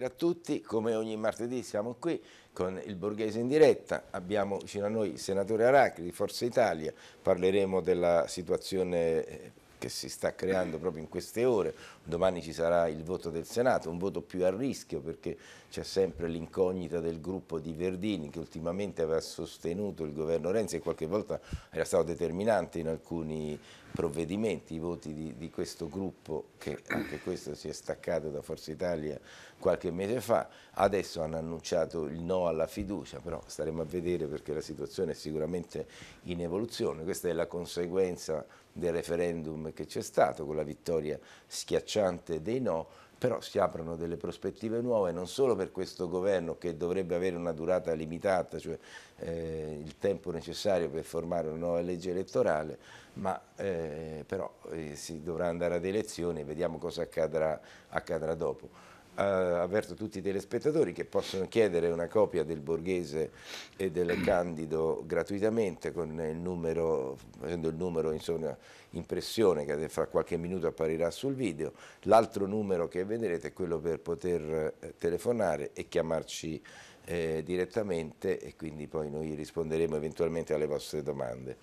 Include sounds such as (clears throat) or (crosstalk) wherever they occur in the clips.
buonasera a tutti, come ogni martedì siamo qui con il Borghese in diretta, abbiamo vicino a noi il senatore Aracri di Forza Italia, parleremo della situazione eh, che si sta creando proprio in queste ore, domani ci sarà il voto del Senato, un voto più a rischio perché c'è sempre l'incognita del gruppo di Verdini che ultimamente aveva sostenuto il governo Renzi e qualche volta era stato determinante in alcuni provvedimenti, i voti di, di questo gruppo che anche questo si è staccato da Forza Italia qualche mese fa, adesso hanno annunciato il no alla fiducia, però staremo a vedere perché la situazione è sicuramente in evoluzione, questa è la conseguenza del referendum che c'è stato con la vittoria schiacciante dei no, però si aprono delle prospettive nuove non solo per questo governo che dovrebbe avere una durata limitata, cioè eh, il tempo necessario per formare una nuova legge elettorale, ma eh, però eh, si dovrà andare ad elezioni e vediamo cosa accadrà, accadrà dopo eh, avverto tutti i telespettatori che possono chiedere una copia del Borghese e del (clears throat) Candido gratuitamente con il numero, facendo il numero insomma, impressione che fra qualche minuto apparirà sul video. L'altro numero che vedrete è quello per poter eh, telefonare e chiamarci eh, direttamente e quindi poi noi risponderemo eventualmente alle vostre domande.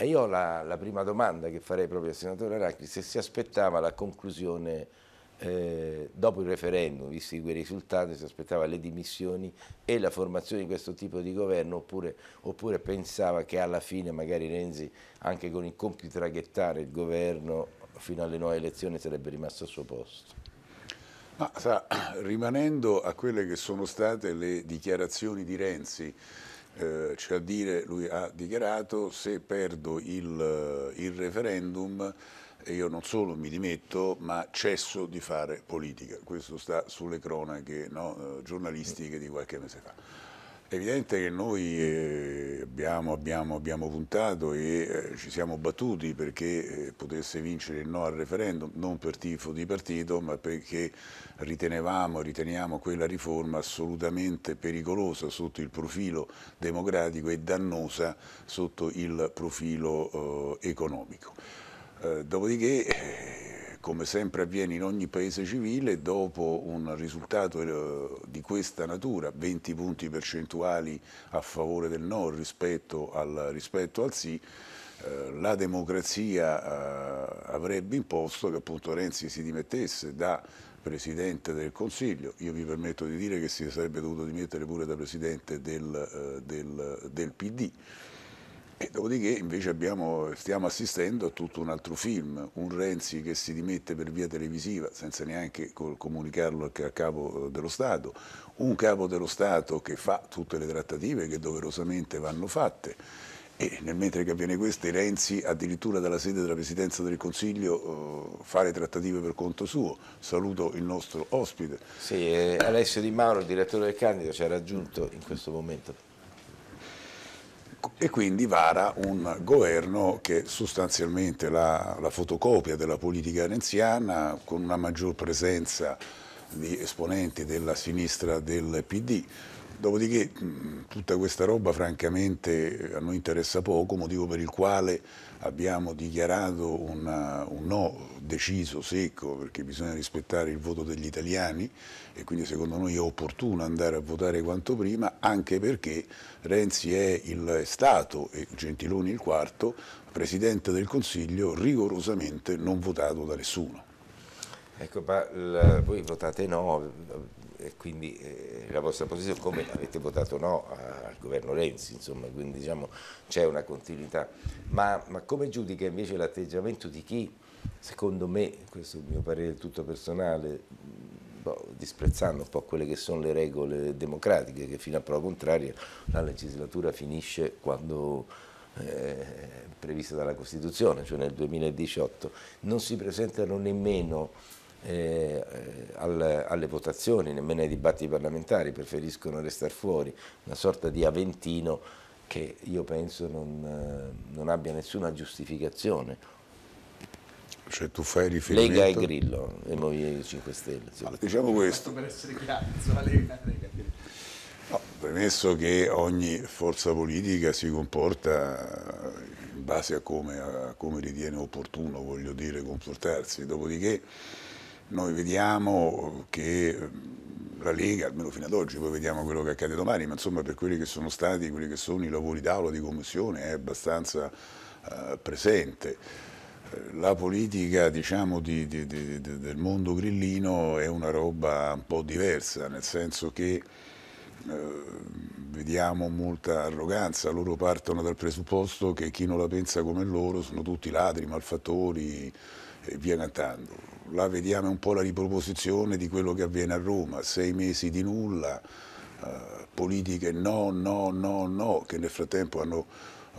E io ho la, la prima domanda che farei proprio al senatore Aracchi, se si aspettava la conclusione eh, dopo il referendum, visti quei risultati, si aspettava le dimissioni e la formazione di questo tipo di governo oppure, oppure pensava che alla fine magari Renzi anche con il compito di traghettare il governo fino alle nuove elezioni sarebbe rimasto al suo posto. Ma, sa, rimanendo a quelle che sono state le dichiarazioni di Renzi, eh, cioè a dire lui ha dichiarato se perdo il, il referendum e io non solo mi dimetto, ma cesso di fare politica. Questo sta sulle cronache no, eh, giornalistiche di qualche mese fa. È evidente che noi eh, abbiamo, abbiamo, abbiamo puntato e eh, ci siamo battuti perché potesse vincere il no al referendum, non per tifo di partito, ma perché ritenevamo, e riteniamo quella riforma assolutamente pericolosa sotto il profilo democratico e dannosa sotto il profilo eh, economico. Eh, dopodiché, eh, come sempre avviene in ogni paese civile, dopo un risultato eh, di questa natura, 20 punti percentuali a favore del no rispetto al, rispetto al sì, la democrazia avrebbe imposto che appunto Renzi si dimettesse da Presidente del Consiglio, io mi permetto di dire che si sarebbe dovuto dimettere pure da Presidente del, del, del PD. E dopodiché invece abbiamo, stiamo assistendo a tutto un altro film, un Renzi che si dimette per via televisiva senza neanche comunicarlo al capo eh, dello Stato, un capo dello Stato che fa tutte le trattative che doverosamente vanno fatte. E nel mentre che avviene questo, Renzi addirittura dalla sede della Presidenza del Consiglio eh, le trattative per conto suo. Saluto il nostro ospite. Sì, eh, Alessio Di Mauro, direttore del Candido, ci ha raggiunto in questo momento e quindi vara un governo che è sostanzialmente la, la fotocopia della politica renziana con una maggior presenza di esponenti della sinistra del PD Dopodiché mm, tutta questa roba francamente a noi interessa poco, motivo per il quale abbiamo dichiarato una, un no deciso, secco, perché bisogna rispettare il voto degli italiani e quindi secondo noi è opportuno andare a votare quanto prima, anche perché Renzi è il Stato e Gentiloni il quarto, Presidente del Consiglio rigorosamente non votato da nessuno. Ecco, ma voi votate no, e quindi eh, la vostra posizione, come avete votato no al governo Renzi, insomma, quindi diciamo c'è una continuità. Ma, ma, come giudica invece l'atteggiamento di chi, secondo me, questo è il mio parere tutto personale, mm, boh, disprezzando un po' quelle che sono le regole democratiche, che fino a prova contraria la legislatura finisce quando eh, prevista dalla Costituzione, cioè nel 2018, non si presentano nemmeno eh, eh, al, alle votazioni, nemmeno ai dibattiti parlamentari, preferiscono restare fuori, una sorta di aventino che io penso non, eh, non abbia nessuna giustificazione. Cioè tu fai riferimento... Lega e Grillo, e Movimento 5 Stelle. Allora, diciamo questo. Per essere chiari, insomma, Lega, Lega. No, premesso che ogni forza politica si comporta in base a come, a come ritiene opportuno, voglio dire, comportarsi, dopodiché noi vediamo che ehm, la Lega, almeno fino ad oggi, poi vediamo quello che accade domani, ma insomma per quelli che sono stati, quelli che sono i lavori d'aula di commissione è abbastanza eh, presente eh, la politica diciamo, di, di, di, del mondo grillino è una roba un po' diversa, nel senso che eh, vediamo molta arroganza, loro partono dal presupposto che chi non la pensa come loro sono tutti ladri, malfattori, via Natando. Là vediamo un po' la riproposizione di quello che avviene a Roma, sei mesi di nulla, eh, politiche no, no, no, no, che nel frattempo hanno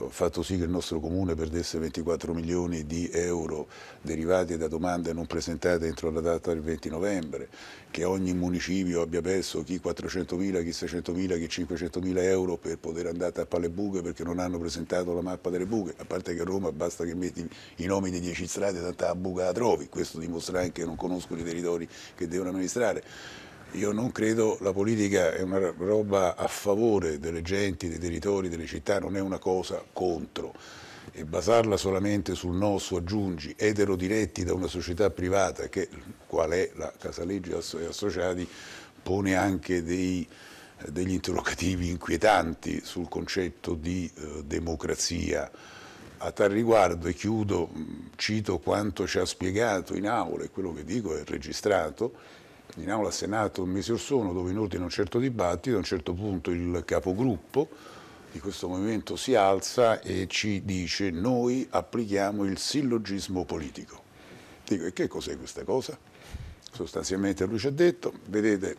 fatto sì che il nostro comune perdesse 24 milioni di euro derivati da domande non presentate entro la data del 20 novembre, che ogni municipio abbia perso chi 400.000, chi 600.000, chi 500.000 euro per poter andare a tappare le buche perché non hanno presentato la mappa delle buche, a parte che a Roma basta che metti i nomi di 10 strade e tanta buca la trovi, questo dimostra anche che non conoscono i territori che devono amministrare. Io non credo, la politica è una roba a favore delle genti, dei territori, delle città, non è una cosa contro. E basarla solamente sul no, su aggiungi, etero diretti da una società privata, che, qual è la Casaleggio e Associati, pone anche dei, degli interrogativi inquietanti sul concetto di eh, democrazia. A tal riguardo, e chiudo, cito quanto ci ha spiegato in aula, e quello che dico è registrato, in aula al Senato un mese or sono, dove in ordine un certo dibattito, a un certo punto il capogruppo di questo movimento si alza e ci dice noi applichiamo il sillogismo politico. Dico, e che cos'è questa cosa? Sostanzialmente lui ci ha detto, vedete,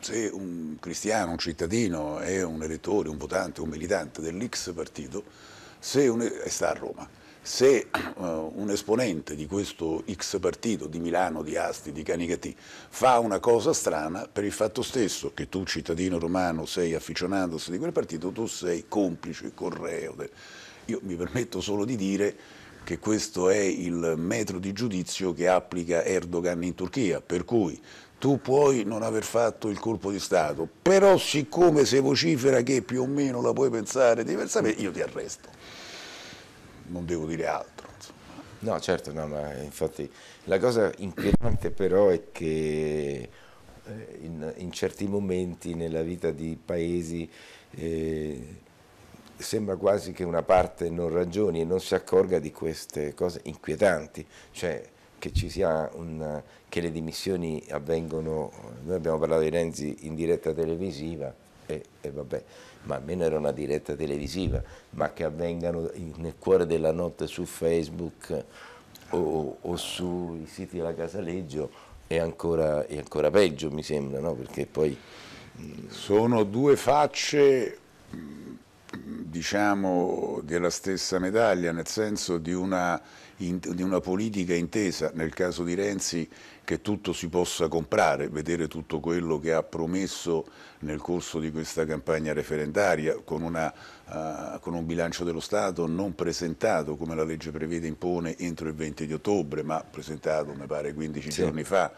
se un cristiano, un cittadino è un elettore, un votante, un militante dell'X partito, se un, sta a Roma, se uh, un esponente di questo X partito, di Milano, di Asti, di Canicati fa una cosa strana, per il fatto stesso che tu cittadino romano sei afficionandosi di quel partito, tu sei complice, correo. Io mi permetto solo di dire che questo è il metro di giudizio che applica Erdogan in Turchia, per cui tu puoi non aver fatto il colpo di Stato, però siccome se vocifera che più o meno la puoi pensare diversamente, io ti arresto non devo dire altro. Insomma. No, certo, no, ma infatti la cosa inquietante però è che eh, in, in certi momenti nella vita di paesi eh, sembra quasi che una parte non ragioni e non si accorga di queste cose inquietanti, cioè che, ci sia un, che le dimissioni avvengono, noi abbiamo parlato di Renzi in diretta televisiva e, e vabbè, ma almeno era una diretta televisiva, ma che avvengano nel cuore della notte su Facebook o, o sui siti della Casaleggio è ancora, è ancora peggio mi sembra, no? perché poi... Mm, Sono due facce mm, diciamo della stessa medaglia, nel senso di una, in, di una politica intesa, nel caso di Renzi che tutto si possa comprare, vedere tutto quello che ha promesso nel corso di questa campagna referendaria con, una, uh, con, un bilancio dello Stato non presentato come la legge prevede impone entro il 20 di ottobre, ma presentato mi pare 15 sì. giorni fa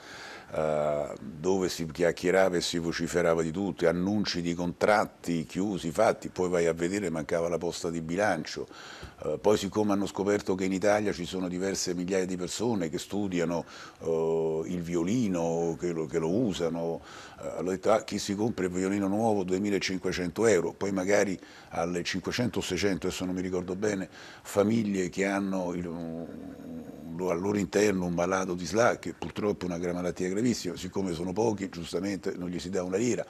eh, dove si chiacchierava e si vociferava di tutto, annunci di contratti chiusi, fatti, poi vai a vedere mancava la posta di bilancio, eh, poi siccome hanno scoperto che in Italia ci sono diverse migliaia di persone che studiano eh, il violino, che lo, che lo usano, eh, hanno detto ah, chi si compra il violino nuovo 2500 euro, poi magari alle 500 o 600, adesso non mi ricordo bene, famiglie che hanno il, al loro interno un malato di SLA, che purtroppo è una gran malattia gravissima, siccome sono pochi giustamente non gli si dà una lira.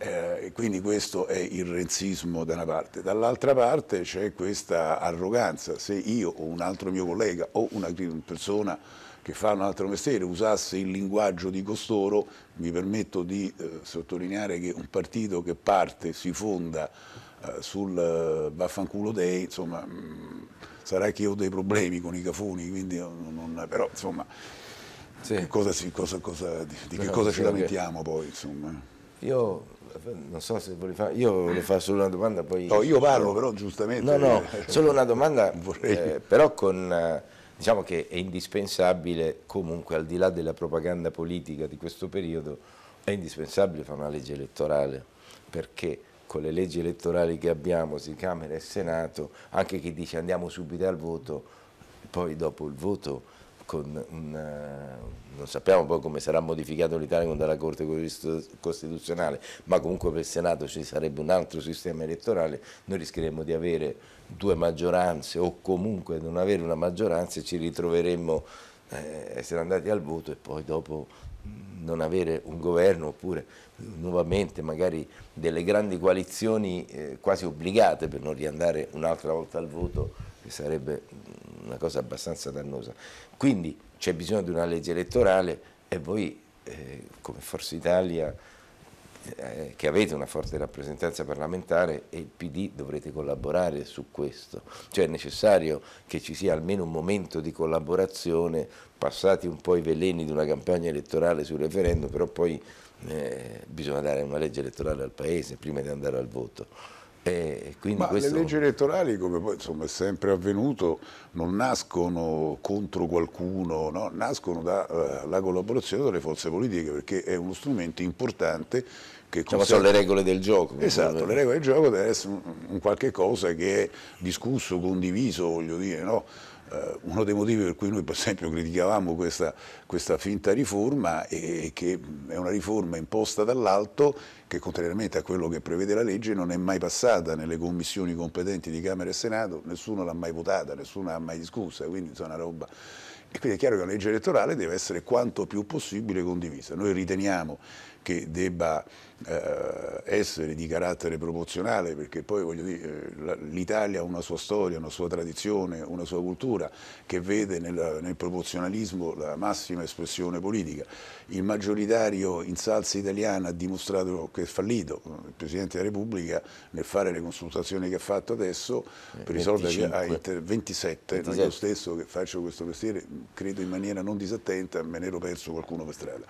Eh, quindi questo è il renzismo da una parte. Dall'altra parte c'è questa arroganza, se io o un altro mio collega o una persona che fa un altro mestiere usasse il linguaggio di costoro, mi permetto di eh, sottolineare che un partito che parte, si fonda, eh, sul eh, Vaffanculo dei, insomma, mm, sarà che io ho dei problemi con i cafoni, quindi non, però insomma, sì. che cosa, cosa, cosa, di, di che cosa ci lamentiamo che... poi? Insomma. Io non so se vuoi fare, io volevo fare solo una domanda poi... No, io parlo però giustamente... No, no, eh, cioè, solo una domanda, eh, però con, diciamo che è indispensabile comunque al di là della propaganda politica di questo periodo, è indispensabile fare una legge elettorale, perché? con le leggi elettorali che abbiamo, sì, Camera e Senato, anche chi dice andiamo subito al voto, poi dopo il voto una, eh, non sappiamo poi come sarà modificato l'Italia dalla Corte Costituzionale, ma comunque per il Senato ci sarebbe un altro sistema elettorale, noi rischieremmo di avere due maggioranze o comunque non avere una maggioranza e ci ritroveremmo eh, essere andati al voto e poi dopo non avere un governo oppure nuovamente magari delle grandi coalizioni eh, quasi obbligate per non riandare un'altra volta al voto che sarebbe una cosa abbastanza dannosa. Quindi c'è bisogno di una legge elettorale e voi eh, come Forza Italia eh, che avete una forte rappresentanza parlamentare e il PD dovrete collaborare su questo, cioè è necessario che ci sia almeno un momento di collaborazione, passati un po' i veleni di una campagna elettorale sul referendum, però poi eh, bisogna dare una legge elettorale al Paese prima di andare al voto. Ma questo... le leggi elettorali, come poi insomma, è sempre avvenuto, non nascono contro qualcuno, no? nascono dalla eh, uh, collaborazione delle forze politiche perché è uno strumento importante che cioè, sono le regole del gioco. Esatto, le regole del gioco deve essere un, un qualche cosa che è discusso, condiviso, voglio dire, no? Eh, uno dei motivi per cui noi per esempio criticavamo questa, questa finta riforma è che è una riforma imposta dall'alto che contrariamente a quello che prevede la legge non è mai passata nelle commissioni competenti di Camera e Senato, nessuno l'ha mai votata, nessuno l'ha mai discussa, quindi insomma una roba... E quindi è chiaro che la legge elettorale deve essere quanto più possibile condivisa. Noi riteniamo che debba eh, essere di carattere promozionale, perché poi voglio dire, eh, l'Italia ha una sua storia, una sua tradizione, una sua cultura, che vede nel, nel promozionalismo la massima espressione politica. Il maggioritario in salsa italiana ha dimostrato che è fallito, il Presidente della Repubblica nel fare le consultazioni che ha fatto adesso, eh, per risolvere a 27, 27. No, io stesso che faccio questo mestiere, credo in maniera non disattenta, me ne ero perso qualcuno per strada.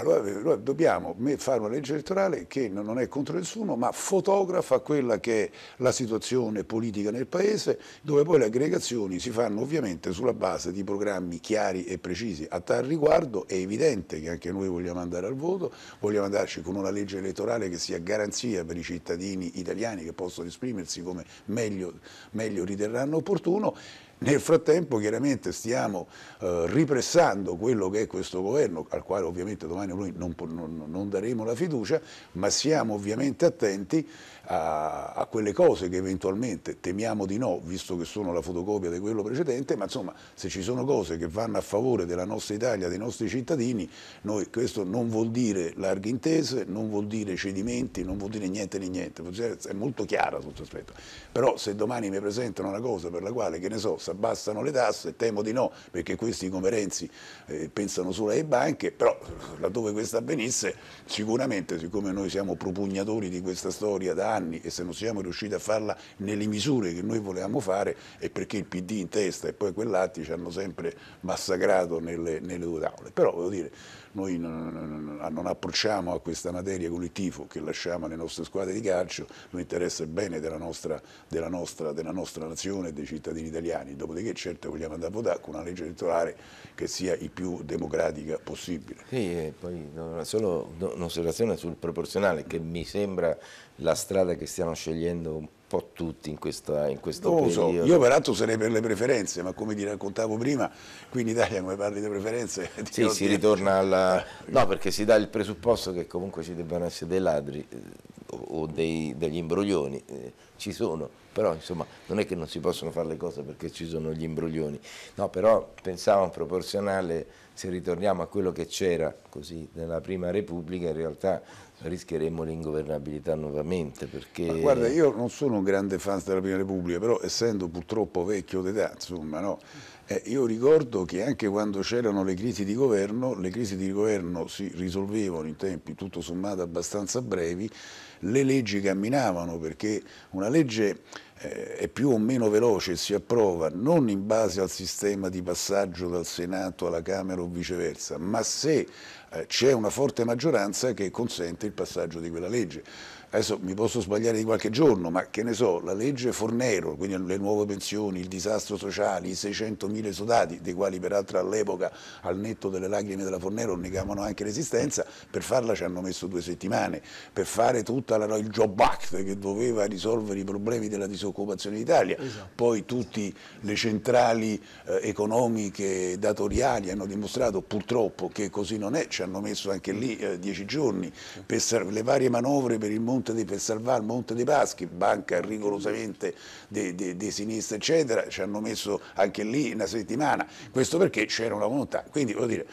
Allora, eh, allora dobbiamo fare una legge elettorale che non è contro nessuno, ma fotografa quella che è la situazione politica nel Paese, dove poi le aggregazioni si fanno ovviamente sulla base di programmi chiari e precisi. A tal riguardo è evidente che anche noi vogliamo andare al voto, vogliamo andarci con una legge elettorale che sia garanzia per i cittadini italiani che possono esprimersi come meglio, meglio riterranno opportuno nel frattempo chiaramente stiamo eh, ripressando quello che è questo governo, al quale ovviamente domani noi non, non, non daremo la fiducia, ma siamo ovviamente attenti a, a, quelle cose che eventualmente temiamo di no, visto che sono la fotocopia di quello precedente, ma insomma se ci sono cose che vanno a favore della nostra Italia, dei nostri cittadini, noi, questo non vuol dire larghe intese, non vuol dire cedimenti, non vuol dire niente di niente, cioè, è molto chiara su questo aspetto. Però se domani mi presentano una cosa per la quale, che ne so, si abbassano le tasse, temo di no, perché questi come Renzi eh, pensano solo alle banche, però laddove questo avvenisse sicuramente, siccome noi siamo propugnatori di questa storia da anni, anni e se non siamo riusciti a farla nelle misure che noi volevamo fare è perché il PD in testa e poi quell'atti ci hanno sempre massacrato nelle, nelle due aule. Però voglio dire, noi non, non approcciamo a questa materia con il tifo che lasciamo alle nostre squadre di calcio, noi interessa il bene della nostra, della nostra, della nostra nazione e dei cittadini italiani, dopodiché certo vogliamo andare a votare con una legge elettorale che sia il più democratica possibile. Sì, e poi solo un'osservazione sul proporzionale che mi sembra la strada che stiamo scegliendo un po' po' tutti in, questa, in questo Lo so. Io peraltro sarei per le preferenze, ma come ti raccontavo prima, qui in Italia come parli di preferenze... (laughs) Sì, si ritorna alla... Eh. No, perché si dà il presupposto che comunque ci debbano essere dei ladri eh, o dei, degli imbroglioni, eh, ci sono, però insomma non è che non si possono fare le cose perché ci sono gli imbroglioni, no, però pensavo un proporzionale, se ritorniamo a quello che c'era così nella prima Repubblica, in realtà rischieremo l'ingovernabilità nuovamente. Perché... Ma guarda, io non sono un grande fan della Prima Repubblica, però essendo purtroppo vecchio d'età, insomma, no, eh, io ricordo che anche quando c'erano le crisi di governo, le crisi di governo si risolvevano in tempi tutto sommato abbastanza brevi, le leggi camminavano perché una legge eh, è più o meno veloce, si approva non in base al sistema di passaggio dal Senato alla Camera o viceversa, ma se c'è una forte maggioranza che consente il passaggio di quella legge adesso mi posso sbagliare di qualche giorno, ma che ne so, la legge Fornero, quindi le nuove pensioni, il disastro sociale, i 600.000 soldati, dei quali peraltro all'epoca al netto delle lacrime della Fornero negavano anche l'esistenza, per farla ci hanno messo due settimane, per fare tutto il Job Act che doveva risolvere i problemi della disoccupazione d'Italia, esatto. poi tutte le centrali eh, economiche datoriali hanno dimostrato purtroppo che così non è, ci hanno messo anche lì eh, dieci giorni, per le varie manovre per il mondo Monte di, per Monte dei Paschi, banca rigorosamente di, di sinistra, eccetera, ci hanno messo anche lì una settimana, questo perché c'era una volontà. Quindi, voglio dire,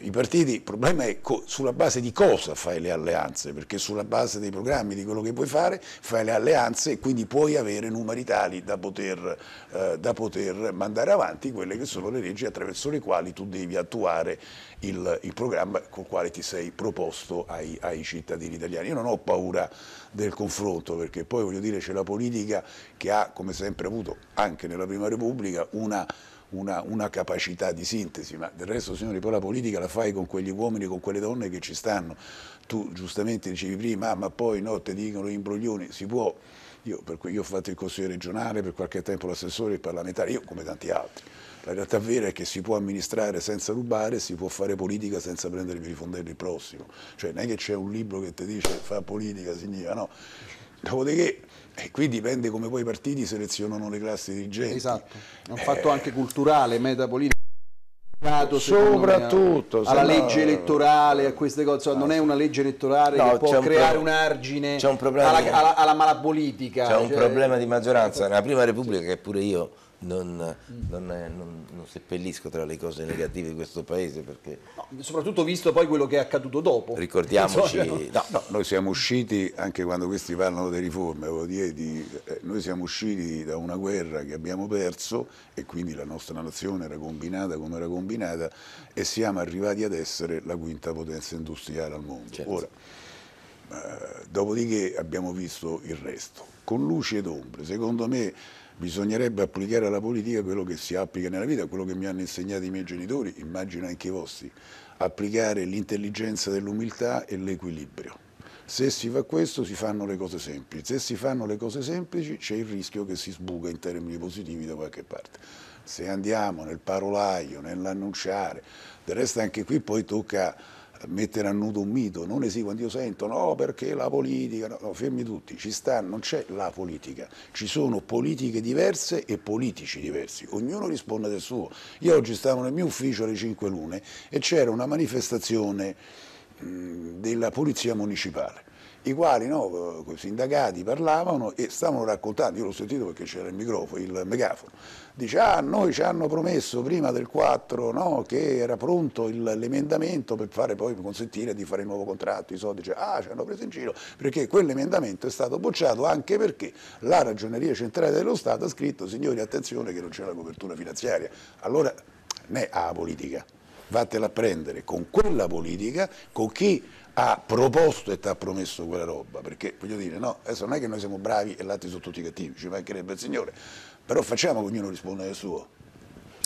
i partiti, il problema è sulla base di cosa fai le alleanze, perché sulla base dei programmi, di quello che puoi fare, fai le alleanze e quindi puoi avere numeri tali da poter, eh, da poter mandare avanti quelle che sono le leggi attraverso le quali tu devi attuare il, il programma col quale ti sei proposto ai, ai cittadini italiani. Io non ho paura del confronto, perché poi voglio dire c'è la politica che ha, come sempre avuto, anche nella Prima Repubblica, una una, una, capacità di sintesi, ma del resto signori poi la politica la fai con quegli uomini, con quelle donne che ci stanno, tu giustamente dicevi prima, ah, ma poi no, te dicono imbroglioni, si può, io, per cui io ho fatto il consiglio regionale, per qualche tempo l'assessore, il parlamentare, io come tanti altri. La realtà vera è che si può amministrare senza rubare, si può fare politica senza prendere per i fondelli il prossimo. Cioè non è che c'è un libro che ti dice fa politica, significa no. Dopodiché e qui dipende come poi i partiti selezionano le classi dirigenti. Esatto, è un eh, fatto eh, anche culturale, metapolitico. Soprattutto me, alla legge elettorale, a queste cose, non è una legge elettorale no, che può un creare un, argine un alla, alla, alla, malapolitica. C'è cioè... un problema di maggioranza. Certo. Nella prima Repubblica, che pure io non, non, è, non, non, seppellisco tra le cose negative di questo paese perché... No, soprattutto visto poi quello che è accaduto dopo. Ricordiamoci... (laughs) No, no, noi siamo usciti, anche quando questi parlano di riforme, dire, di, eh, noi siamo usciti da una guerra che abbiamo perso e quindi la nostra nazione era combinata come era combinata e siamo arrivati ad essere la quinta potenza industriale al mondo. Certo. Ora, eh, dopodiché abbiamo visto il resto, con luci ed ombre. Secondo me bisognerebbe applicare alla politica quello che si applica nella vita, quello che mi hanno insegnato i miei genitori, immagino anche i vostri, applicare l'intelligenza dell'umiltà e l'equilibrio. Se si fa questo si fanno le cose semplici, se si fanno le cose semplici c'è il rischio che si sbuca in termini positivi da qualche parte. Se andiamo nel parolaio, nell'annunciare, del resto anche qui poi tocca mettere a nudo un mito, non esiste quando io sento no perché la politica, no, no, fermi tutti, ci sta, non c'è la politica, ci sono politiche diverse e politici diversi, ognuno risponde del suo. Io oggi stavo nel mio ufficio alle 5 lune e c'era una manifestazione mh, della polizia municipale i quali no, i sindacati parlavano e stavano raccontando, io l'ho sentito perché c'era il microfono, il megafono, dice ah noi ci hanno promesso prima del 4 no, che era pronto l'emendamento per fare poi consentire di fare il nuovo contratto, i soldi, dice cioè, ah ci hanno preso in giro perché quell'emendamento è stato bocciato anche perché la ragioneria centrale dello Stato ha scritto signori attenzione che non c'è la copertura finanziaria, allora ne ha la politica vattela a prendere con quella politica, con chi ha proposto e ti ha promesso quella roba, perché voglio dire, no, adesso non è che noi siamo bravi e l'altro sono tutti cattivi, ci mancherebbe il Signore, però facciamo che ognuno risponda del suo.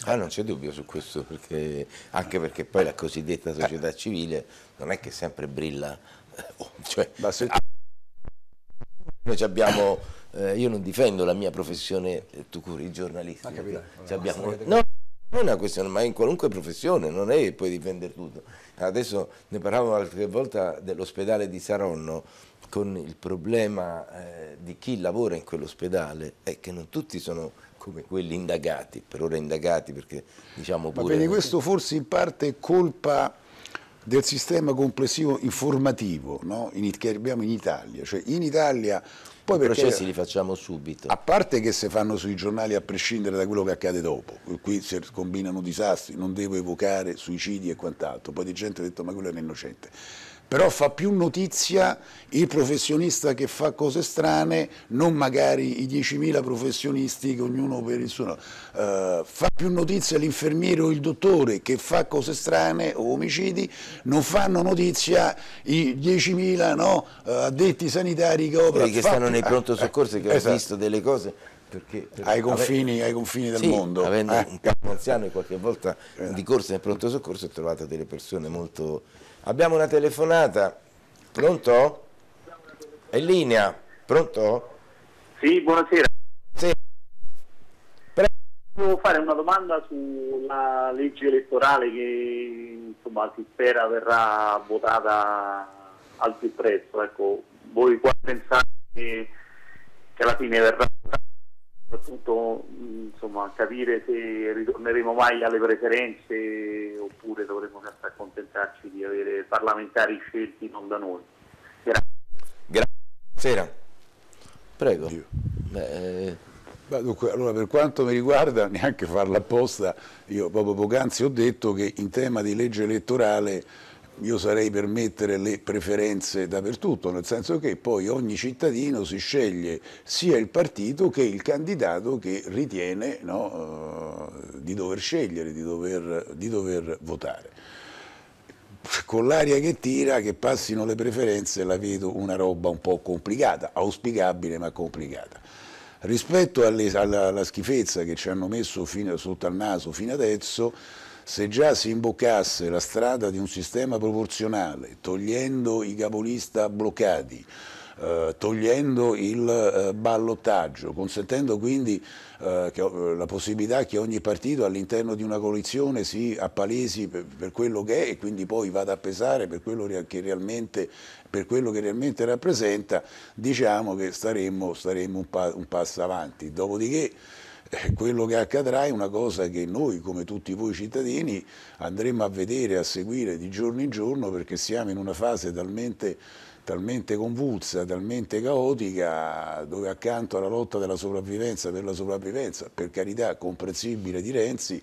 Ah, non c'è dubbio su questo, perché, anche perché poi la cosiddetta società eh. civile non è che sempre brilla, (laughs) oh, cioè, se... Ah. noi abbiamo, eh, io non difendo la mia professione, eh, tu curi giornalisti, abbiamo... No, non è una questione, ma in qualunque professione, non è che puoi difendere tutto. Adesso ne parlavamo qualche volta dell'ospedale di Saronno, con il problema eh, di chi lavora in quell'ospedale è che non tutti sono come quelli indagati, per ora indagati perché diciamo pure... Ma bene, questo forse in parte è colpa del sistema complessivo informativo no? in, che abbiamo in Italia, cioè in Italia poi I processi li facciamo subito. A parte che se fanno sui giornali a prescindere da quello che accade dopo, qui si combinano disastri, non devo evocare suicidi e quant'altro, poi di gente ha detto ma quello era innocente però fa più notizia il professionista che fa cose strane, non magari i 10.000 professionisti che ognuno per il suo... Eh, fa più notizia l'infermiere o il dottore che fa cose strane o omicidi, non fanno notizia i 10.000 no, eh, addetti sanitari che operano. Quelli che stanno nei pronto eh, soccorso eh, che esatto. hanno visto delle cose perché, perché, ai, confini, ave... ai, confini, del sì, mondo. avendo eh? un campo anziano e qualche volta eh. di corsa nel pronto soccorso ho trovato delle persone molto Abbiamo una telefonata. Pronto? È in linea. Pronto? Sì, buonasera. Sì. Volevo fare una domanda sulla legge elettorale che insomma, si spera verrà votata al più presto. Ecco, voi qua pensate che alla fine verrà votata? soprattutto mm, insomma, capire se ritorneremo mai alle preferenze oppure dovremo sempre accontentarci di avere parlamentari scelti non da noi. Grazie. Grazie. Prego. Beh, eh, dunque, allora, per quanto mi riguarda, (laughs) neanche farla apposta, io proprio poc'anzi ho detto che in tema di legge elettorale io sarei per mettere le preferenze dappertutto, nel senso che poi ogni cittadino si sceglie sia il partito che il candidato che ritiene no, eh, di dover scegliere, di dover, di dover votare. Con l'aria che tira, che passino le preferenze, la vedo una roba un po' complicata, auspicabile ma complicata. Rispetto alle, alla, alla schifezza che ci hanno messo fino, sotto al naso fino adesso, se già si imboccasse la strada di un sistema proporzionale, togliendo i capolista bloccati, eh, togliendo il eh, ballottaggio, consentendo quindi eh, la possibilità che ogni partito all'interno di una coalizione si appalesi per, quello che è e quindi poi vada a pesare per quello che realmente, quello che realmente rappresenta, diciamo che staremmo, staremmo un passo avanti. Dopodiché eh, quello che accadrà è una cosa che noi, come tutti voi cittadini, andremo a vedere, e a seguire di giorno in giorno perché siamo in una fase talmente, talmente convulsa, talmente caotica, dove accanto alla lotta della sopravvivenza per la sopravvivenza, per carità comprensibile di Renzi,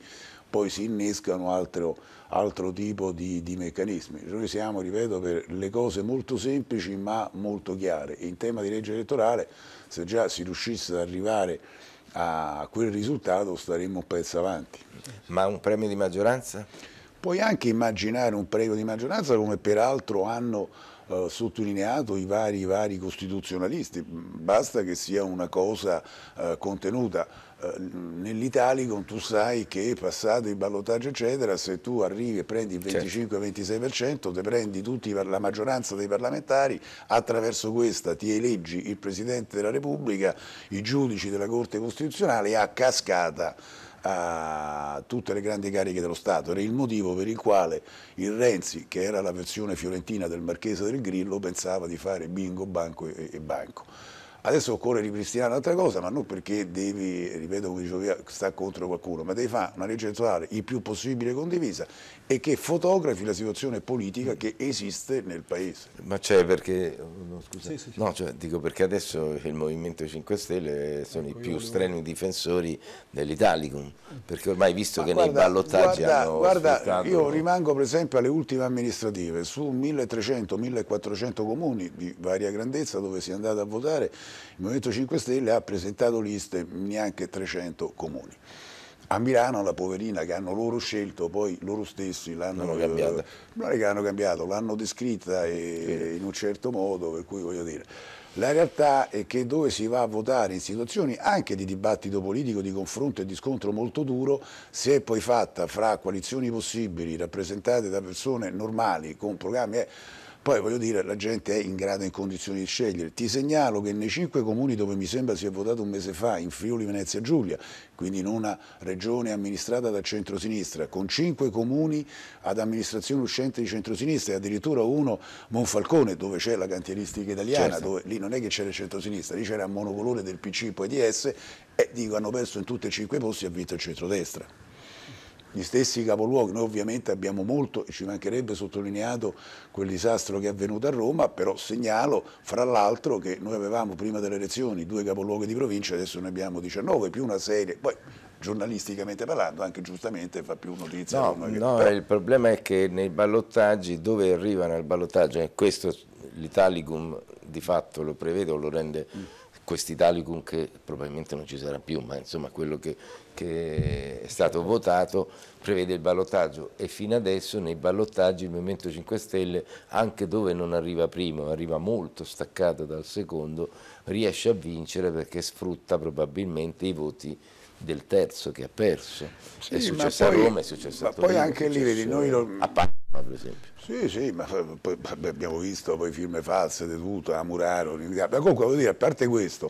poi si innescano altro, altro tipo di, di, meccanismi. Noi siamo, ripeto, per le cose molto semplici ma molto chiare. In tema di legge elettorale, se già si riuscisse ad arrivare a quel risultato staremmo un pezzo avanti. Ma un premio di maggioranza? Puoi anche immaginare un premio di maggioranza come peraltro hanno eh, sottolineato i vari, vari, costituzionalisti, basta che sia una cosa eh, contenuta. Eh, nell'Italicum tu sai che passato il ballottaggio eccetera se tu arrivi e prendi il 25-26% certo. te prendi tutti, la maggioranza dei parlamentari attraverso questa ti eleggi il Presidente della Repubblica i giudici della Corte Costituzionale e a cascata a tutte le grandi cariche dello Stato era il motivo per il quale il Renzi che era la versione fiorentina del Marchese del Grillo pensava di fare bingo, banco e banco Adesso occorre ripristinare un'altra cosa, ma non perché devi, ripeto come dicevo io, sta contro qualcuno, ma devi fare una legge elettorale il più possibile condivisa e che fotografi la situazione politica che esiste nel Paese. Ma c'è perché, no, scusa, sì, sì, sì. no cioè, dico perché adesso il Movimento 5 Stelle sono i più strenui difensori dell'Italicum, perché ormai visto ma che guarda, nei ballottaggi guarda, hanno Guarda, sfruttato... io rimango per esempio alle ultime amministrative, su 1300-1400 comuni di varia grandezza dove si è andato a votare, il Movimento 5 Stelle ha presentato liste neanche 300 comuni. A Milano la poverina che hanno loro scelto, poi loro stessi l'hanno cambiata. Non eh, è che l'hanno cambiato, l'hanno descritta e, eh, in un certo modo, per cui voglio dire. La realtà è che dove si va a votare in situazioni anche di dibattito politico, di confronto e di scontro molto duro, si è poi fatta fra coalizioni possibili, rappresentate da persone normali, con programmi... Eh, poi voglio dire, la gente è in grado, e in condizioni di scegliere. Ti segnalo che nei cinque comuni dove mi sembra si è votato un mese fa, in Friuli, Venezia e Giulia, quindi in una regione amministrata dal centrosinistra, con cinque comuni ad amministrazione uscente di centrosinistra e addirittura uno, Monfalcone, dove c'è la cantieristica italiana, certo. dove lì non è che c'era il centrosinistra, lì c'era il monocolore del PC poi di S, e dico hanno perso in tutti e cinque i posti e ha vinto il centrodestra gli stessi capoluoghi. Noi ovviamente abbiamo molto, ci mancherebbe sottolineato quel disastro che è avvenuto a Roma, però segnalo fra l'altro che noi avevamo prima delle elezioni due capoluoghi di provincia, adesso ne abbiamo 19, più una serie, poi giornalisticamente parlando anche giustamente fa più notizia. No, no Però... il problema è che nei ballottaggi, dove arrivano al ballottaggio, questo l'Italicum di fatto lo prevede o lo rende... Mm quest'Italicum che probabilmente non ci sarà più, ma insomma quello che che è stato votato prevede il ballottaggio e fino adesso nei ballottaggi il Movimento 5 Stelle anche dove non arriva primo, arriva molto staccato dal secondo, riesce a vincere perché sfrutta probabilmente i voti del terzo che ha perso. Sì, è successo poi, a Roma, è successo a Torino. Ma poi anche lì, vedi, noi lo... a Parma per esempio. Sì, sì, ma poi abbiamo visto poi firme false, di tutto, a Muraro, ma comunque voglio dire, a parte questo,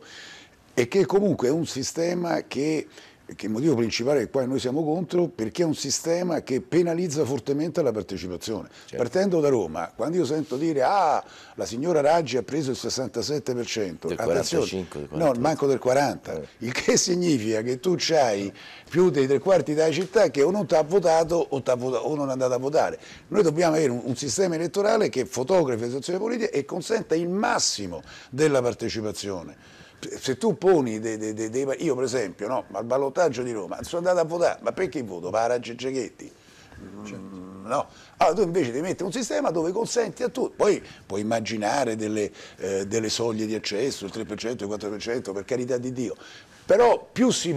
è che comunque è un sistema che che il motivo principale è quale noi siamo contro perché è un sistema che penalizza fortemente la partecipazione. Certo. Partendo da Roma, quando io sento dire ah, la signora Raggi ha preso il 67%, del 45, del no, manco del 40%, eh. il che significa che tu hai più dei tre quarti della città che o non ti ha votato o, o, non è andato a votare. Noi dobbiamo avere un, un sistema elettorale che fotografi le situazioni politiche e consenta il massimo della partecipazione se tu poni dei, dei, dei, dei io per esempio no, al ballottaggio di Roma sono andato a votare, ma perché voto? Paraggi e Giachetti? Mm, certo. No. Allora tu invece devi mettere un sistema dove consenti a tutti, poi puoi immaginare delle, eh, delle soglie di accesso, il 3%, il 4%, per carità di Dio, però più si,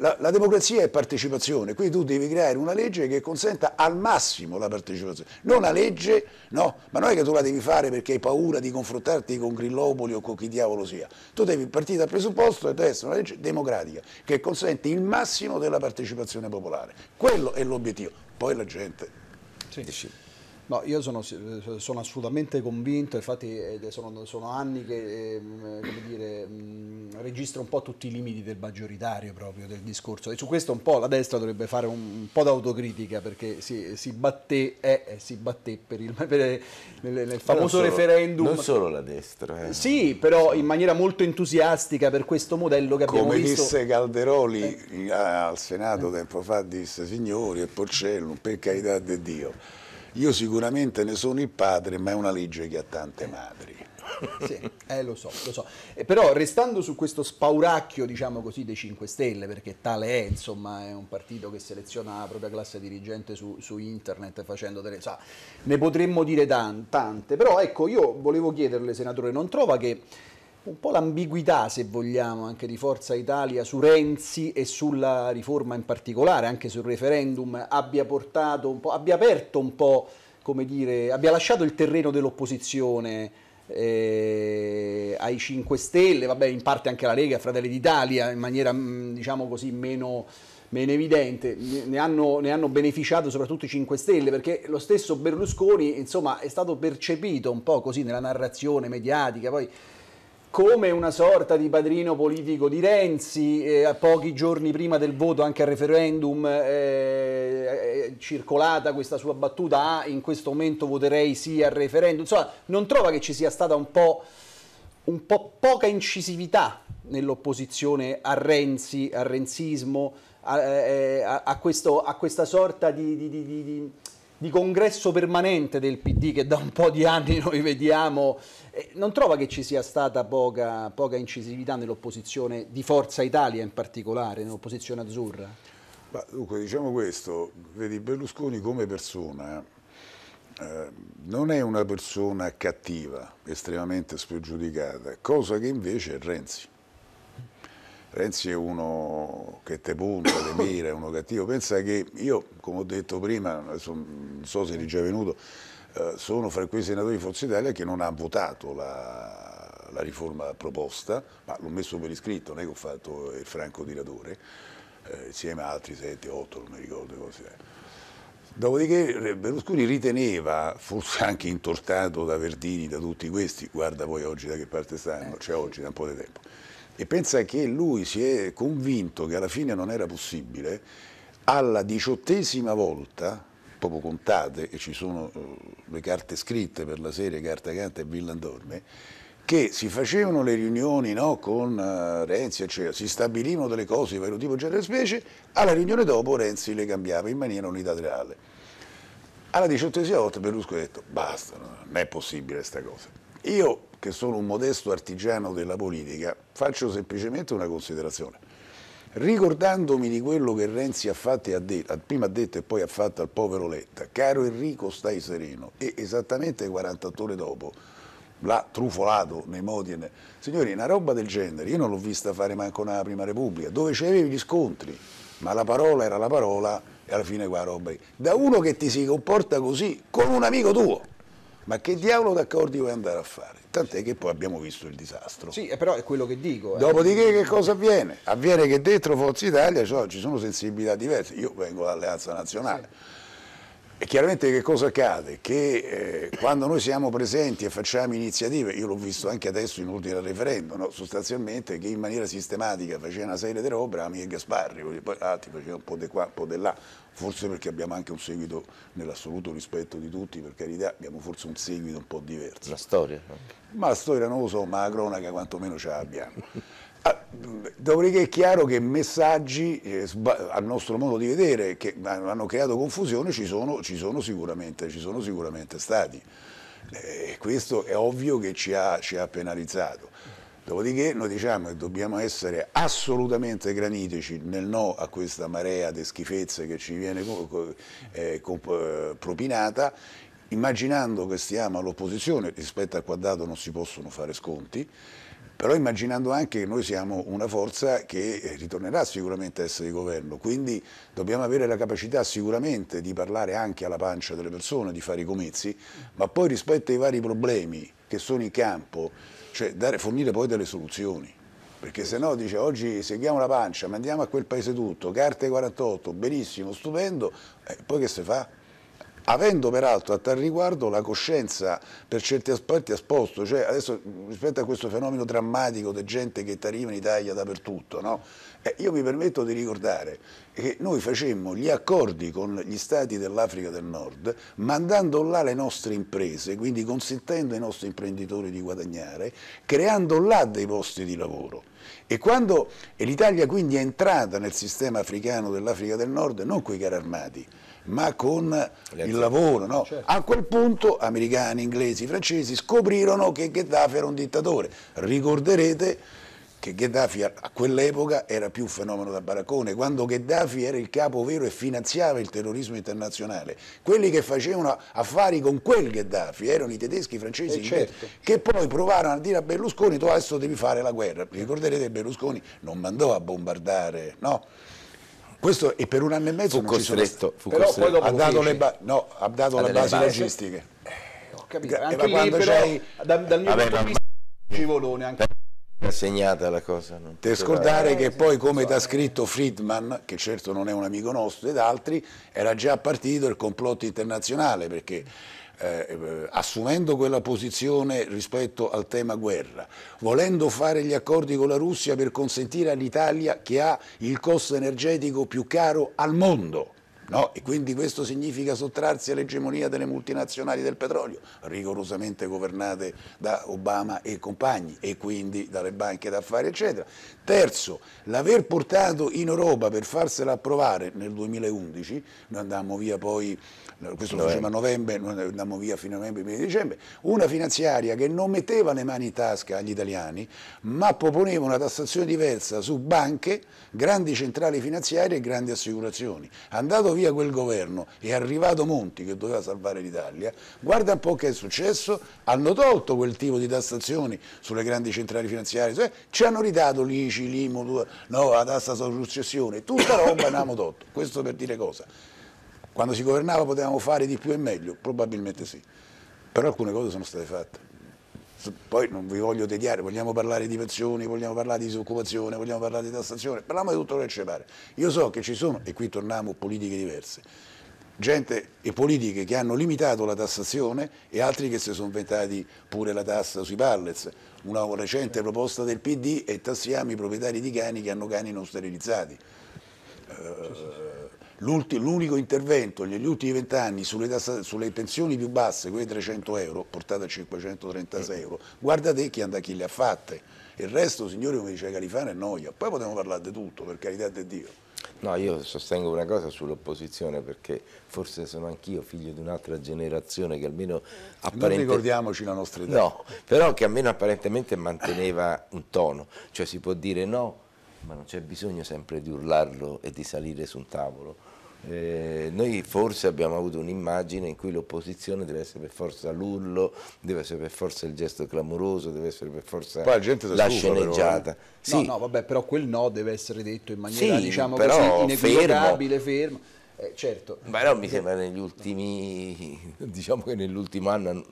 la, la, democrazia è partecipazione, quindi tu devi creare una legge che consenta al massimo la partecipazione, non una legge, no, ma non è che tu la devi fare perché hai paura di confrontarti con Grillopoli o con chi diavolo sia, tu devi partire dal presupposto che deve essere una legge democratica che consente il massimo della partecipazione popolare, quello è l'obiettivo, poi la gente... Sì. No, io sono, eh, sono, assolutamente convinto, infatti eh, sono, sono anni che ehm, dire, mm, registro un po' tutti i limiti del maggioritario proprio del discorso e su questo un po' la destra dovrebbe fare un, un po' d'autocritica perché si, si, batté, eh, eh, si batté, per il, (laughs) per, nel, nel, famoso non solo, referendum. Non solo la destra. Eh. Sì, però in maniera molto entusiastica per questo modello che abbiamo Come visto. Come disse Calderoli eh. al Senato tempo fa, disse signori e Porcellum, per carità di Dio io sicuramente ne sono il padre, ma è una legge che ha tante madri. (laughs) Sì, eh, lo so, lo so. Eh, però restando su questo spauracchio, diciamo così, dei 5 Stelle, perché tale è, insomma, è un partito che seleziona la propria classe dirigente su, su internet facendo delle... Sa, ne potremmo dire tante, però ecco, io volevo chiederle, senatore, non trova che un po' l'ambiguità, se vogliamo, anche di Forza Italia su Renzi e sulla riforma in particolare, anche sul referendum, abbia portato un po', abbia aperto un po', come dire, abbia lasciato il terreno dell'opposizione eh, ai 5 Stelle, vabbè, in parte anche alla Lega, Fratelli d'Italia, in maniera, mm, diciamo così, meno, meno evidente, ne hanno, ne hanno, beneficiato soprattutto i 5 Stelle, perché lo stesso Berlusconi, insomma, è stato percepito un po' così nella narrazione mediatica, poi come una sorta di padrino politico di Renzi, eh, pochi giorni prima del voto anche al referendum eh, eh, circolata questa sua battuta ah, in questo momento voterei sì al referendum, insomma non trova che ci sia stata un po', un po poca incisività nell'opposizione a Renzi, al renzismo, a, eh, eh, a, a, questo, a questa sorta di, di, di, di di congresso permanente del PD che da un po' di anni noi vediamo, eh, non trova che ci sia stata poca, poca incisività nell'opposizione di Forza Italia in particolare, nell'opposizione azzurra? Ma, dunque diciamo questo, vedi Berlusconi come persona eh, non è una persona cattiva, estremamente spregiudicata, cosa che invece è Renzi. Renzi è uno che te punta, te mira, è uno cattivo. Pensa che io, come ho detto prima, non so se eri già venuto, eh, sono fra quei senatori di Forza Italia che non ha votato la, la riforma proposta, ma l'ho messo per iscritto, non è che ho fatto il franco tiratore, eh, insieme a altri 7, 8, non mi ricordo cosa è. Dopodiché eh, Berlusconi riteneva, forse anche intortato da Verdini, da tutti questi, guarda poi oggi da che parte stanno, cioè oggi da un po' di tempo, e pensa che lui si è convinto che alla fine non era possibile, alla diciottesima volta, proprio contate, e ci sono eh, le carte scritte per la serie Carta Canta e Villandorme, che si facevano le riunioni no, con eh, Renzi, eccetera, si stabilivano delle cose di vario tipo, genere e specie, alla riunione dopo Renzi le cambiava in maniera unilaterale. Alla diciottesima volta Berlusconi ha detto basta, non è possibile questa cosa. Io, che sono un modesto artigiano della politica, faccio semplicemente una considerazione. Ricordandomi di quello che Renzi ha fatto e ha detto, prima ha detto e poi ha fatto al povero Letta, caro Enrico stai sereno, e esattamente 48 ore dopo l'ha trufolato nei modi. Ne... Signori, una roba del genere, io non l'ho vista fare manco nella Prima Repubblica, dove c'avevi gli scontri, ma la parola era la parola e alla fine qua roba. Da uno che ti si comporta così, con un amico tuo, ma che diavolo d'accordi vuoi andare a fare? Tant'è che poi abbiamo visto il disastro. Sì, eh, però è quello che dico. Eh. Dopodiché che cosa avviene? Avviene che dentro Forza Italia cioè, ci sono sensibilità diverse. Io vengo dall'Alleanza Nazionale. Sì. E chiaramente che cosa accade? Che eh, quando noi siamo presenti e facciamo iniziative, io l'ho visto anche adesso in ordine al referendum, no? sostanzialmente che in maniera sistematica faceva una serie di robe, amiche Gasparri, poi altri facevano un po' di qua, un po' di là, forse perché abbiamo anche un seguito nell'assoluto rispetto di tutti, per carità abbiamo forse un seguito un po' diverso. La storia? Ma la storia non lo so, ma la cronaca quantomeno ce l'abbiamo. ah, dopodiché è chiaro che messaggi, eh, a nostro modo di vedere, che hanno creato confusione, ci sono, ci sono, sicuramente, ci sono sicuramente, stati. Eh, questo è ovvio che ci ha, ci ha penalizzato. Dopodiché noi diciamo che dobbiamo essere assolutamente granitici nel no a questa marea di schifezze che ci viene eh, eh, propinata, immaginando che stiamo all'opposizione, rispetto a qua dato non si possono fare sconti, però immaginando anche che noi siamo una forza che eh, ritornerà sicuramente a essere di governo, quindi dobbiamo avere la capacità sicuramente di parlare anche alla pancia delle persone, di fare i comizi, ma poi rispetto ai vari problemi che sono in campo, cioè dare, fornire poi delle soluzioni perché se no dice oggi seguiamo la pancia, mandiamo a quel paese tutto, carte 48, benissimo, stupendo, eh, poi che si fa? avendo peraltro a tal riguardo la coscienza per certi aspetti a sposto, cioè adesso rispetto a questo fenomeno drammatico di gente che arriva in Italia dappertutto, no? eh, io mi permetto di ricordare che noi facemmo gli accordi con gli stati dell'Africa del Nord mandando là le nostre imprese, quindi consentendo ai nostri imprenditori di guadagnare, creando là dei posti di lavoro. E quando l'Italia quindi è entrata nel sistema africano dell'Africa del Nord non con i carri armati, ma con il lavoro. No? Certo. A quel punto americani, inglesi, francesi scoprirono che Gheddafi era un dittatore. Ricorderete che Gheddafi a quell'epoca era più un fenomeno da baraccone, quando Gheddafi era il capo vero e finanziava il terrorismo internazionale. Quelli che facevano affari con quel Gheddafi erano i tedeschi, i francesi, eh certo. che poi provarono a dire a Berlusconi tu adesso devi fare la guerra. Ricorderete che Berlusconi non mandò a bombardare, no? Questo è per un anno e mezzo fu costretto, fu però costretto. ha dato le, ba no, ha dato le basi base. logistiche. Eh, ho capito, anche lì, però, da, dal mio Vabbè, punto di vista scivolone anche assegnata la cosa. Non per scordare che poi, come ti ha scritto Friedman, che certo non è un amico nostro ed altri, era già partito il complotto internazionale perché eh, eh, assumendo quella posizione rispetto al tema guerra, volendo fare gli accordi con la Russia per consentire all'Italia che ha il costo energetico più caro al mondo No? E quindi questo significa sottrarsi all'egemonia delle multinazionali del petrolio, rigorosamente governate da Obama e compagni e quindi dalle banche d'affari, eccetera. Terzo, l'aver portato in Europa per farsela approvare nel 2011, noi andammo via poi, questo lo facevamo a novembre, noi andammo via fino a novembre, fino a dicembre, una finanziaria che non metteva le mani in tasca agli italiani, ma proponeva una tassazione diversa su banche, grandi centrali finanziarie e grandi assicurazioni. Andato via via quel governo, è arrivato Monti che doveva salvare l'Italia, guarda un po' che è successo, hanno tolto quel tipo di tassazioni sulle grandi centrali finanziarie, cioè, ci hanno ridato l'ICI, l'IMU, no, la tassa sulla successione, tutta roba ne abbiamo tolto, questo per dire cosa. Quando si governava potevamo fare di più e meglio? Probabilmente sì, però alcune cose sono state fatte poi non vi voglio tediare, vogliamo parlare di pensioni, vogliamo parlare di disoccupazione, vogliamo parlare di tassazione, parliamo di tutto quello che ci pare. Io so che ci sono, e qui torniamo, politiche diverse, gente e politiche che hanno limitato la tassazione e altri che si sono inventati pure la tassa sui pallets. Una recente proposta del PD è tassiamo i proprietari di cani che hanno cani non sterilizzati. Uh, l'unico intervento negli ultimi vent'anni sulle, sulle, pensioni più basse, quei 300 euro, portate a 536 euro, guardate chi, and- chi le ha fatte. Il resto, signori, come diceva Califano, è noia. Poi potremmo parlare di tutto, per carità di Dio. No, io sostengo una cosa sull'opposizione perché forse sono anch'io figlio di un'altra generazione che almeno apparentemente... Non ricordiamoci la nostra età. No, però che almeno apparentemente manteneva un tono, cioè si può dire no, ma non c'è bisogno sempre di urlarlo e di salire su un tavolo eh, noi forse abbiamo avuto un'immagine in cui l'opposizione deve essere per forza l'urlo, deve essere per forza il gesto clamoroso, deve essere per forza la, la sceneggiata. Però, eh. sì. No, no, vabbè, però quel no deve essere detto in maniera sì, diciamo però, così inequivocabile, fermo. fermo. Eh, certo. Però mi sembra negli ultimi, (laughs) diciamo che nell'ultimo anno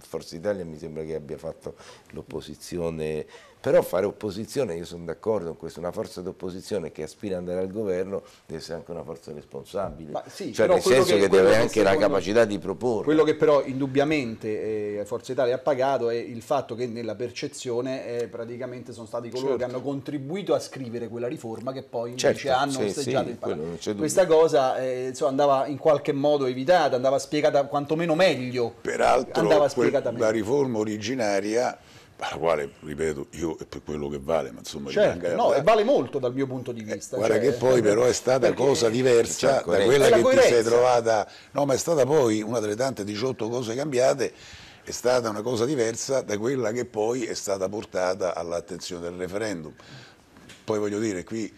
Forza Italia mi sembra che abbia fatto l'opposizione però fare opposizione, io sono d'accordo con questo, una forza d'opposizione che aspira ad andare al governo deve essere anche una forza responsabile, Ma sì, cioè nel senso che, che deve che anche secondo, la capacità di proporre. Quello che però indubbiamente eh, Forza Italia ha pagato è il fatto che nella percezione eh, praticamente sono stati coloro certo. che hanno contribuito a scrivere quella riforma che poi invece certo, hanno sì, osteggiato sì, il Parlamento. Questa cosa eh, insomma, andava in qualche modo evitata, andava spiegata quantomeno meglio. Peraltro andava spiegata meglio. la riforma originaria alla quale, ripeto, io è per quello che vale, ma insomma... Certo, no, e vale molto dal mio punto di vista. Guarda cioè, che poi però è stata cosa diversa certo, da quella che coerenza. ti sei trovata... No, ma è stata poi una delle tante 18 cose cambiate, è stata una cosa diversa da quella che poi è stata portata all'attenzione del referendum. Poi voglio dire, qui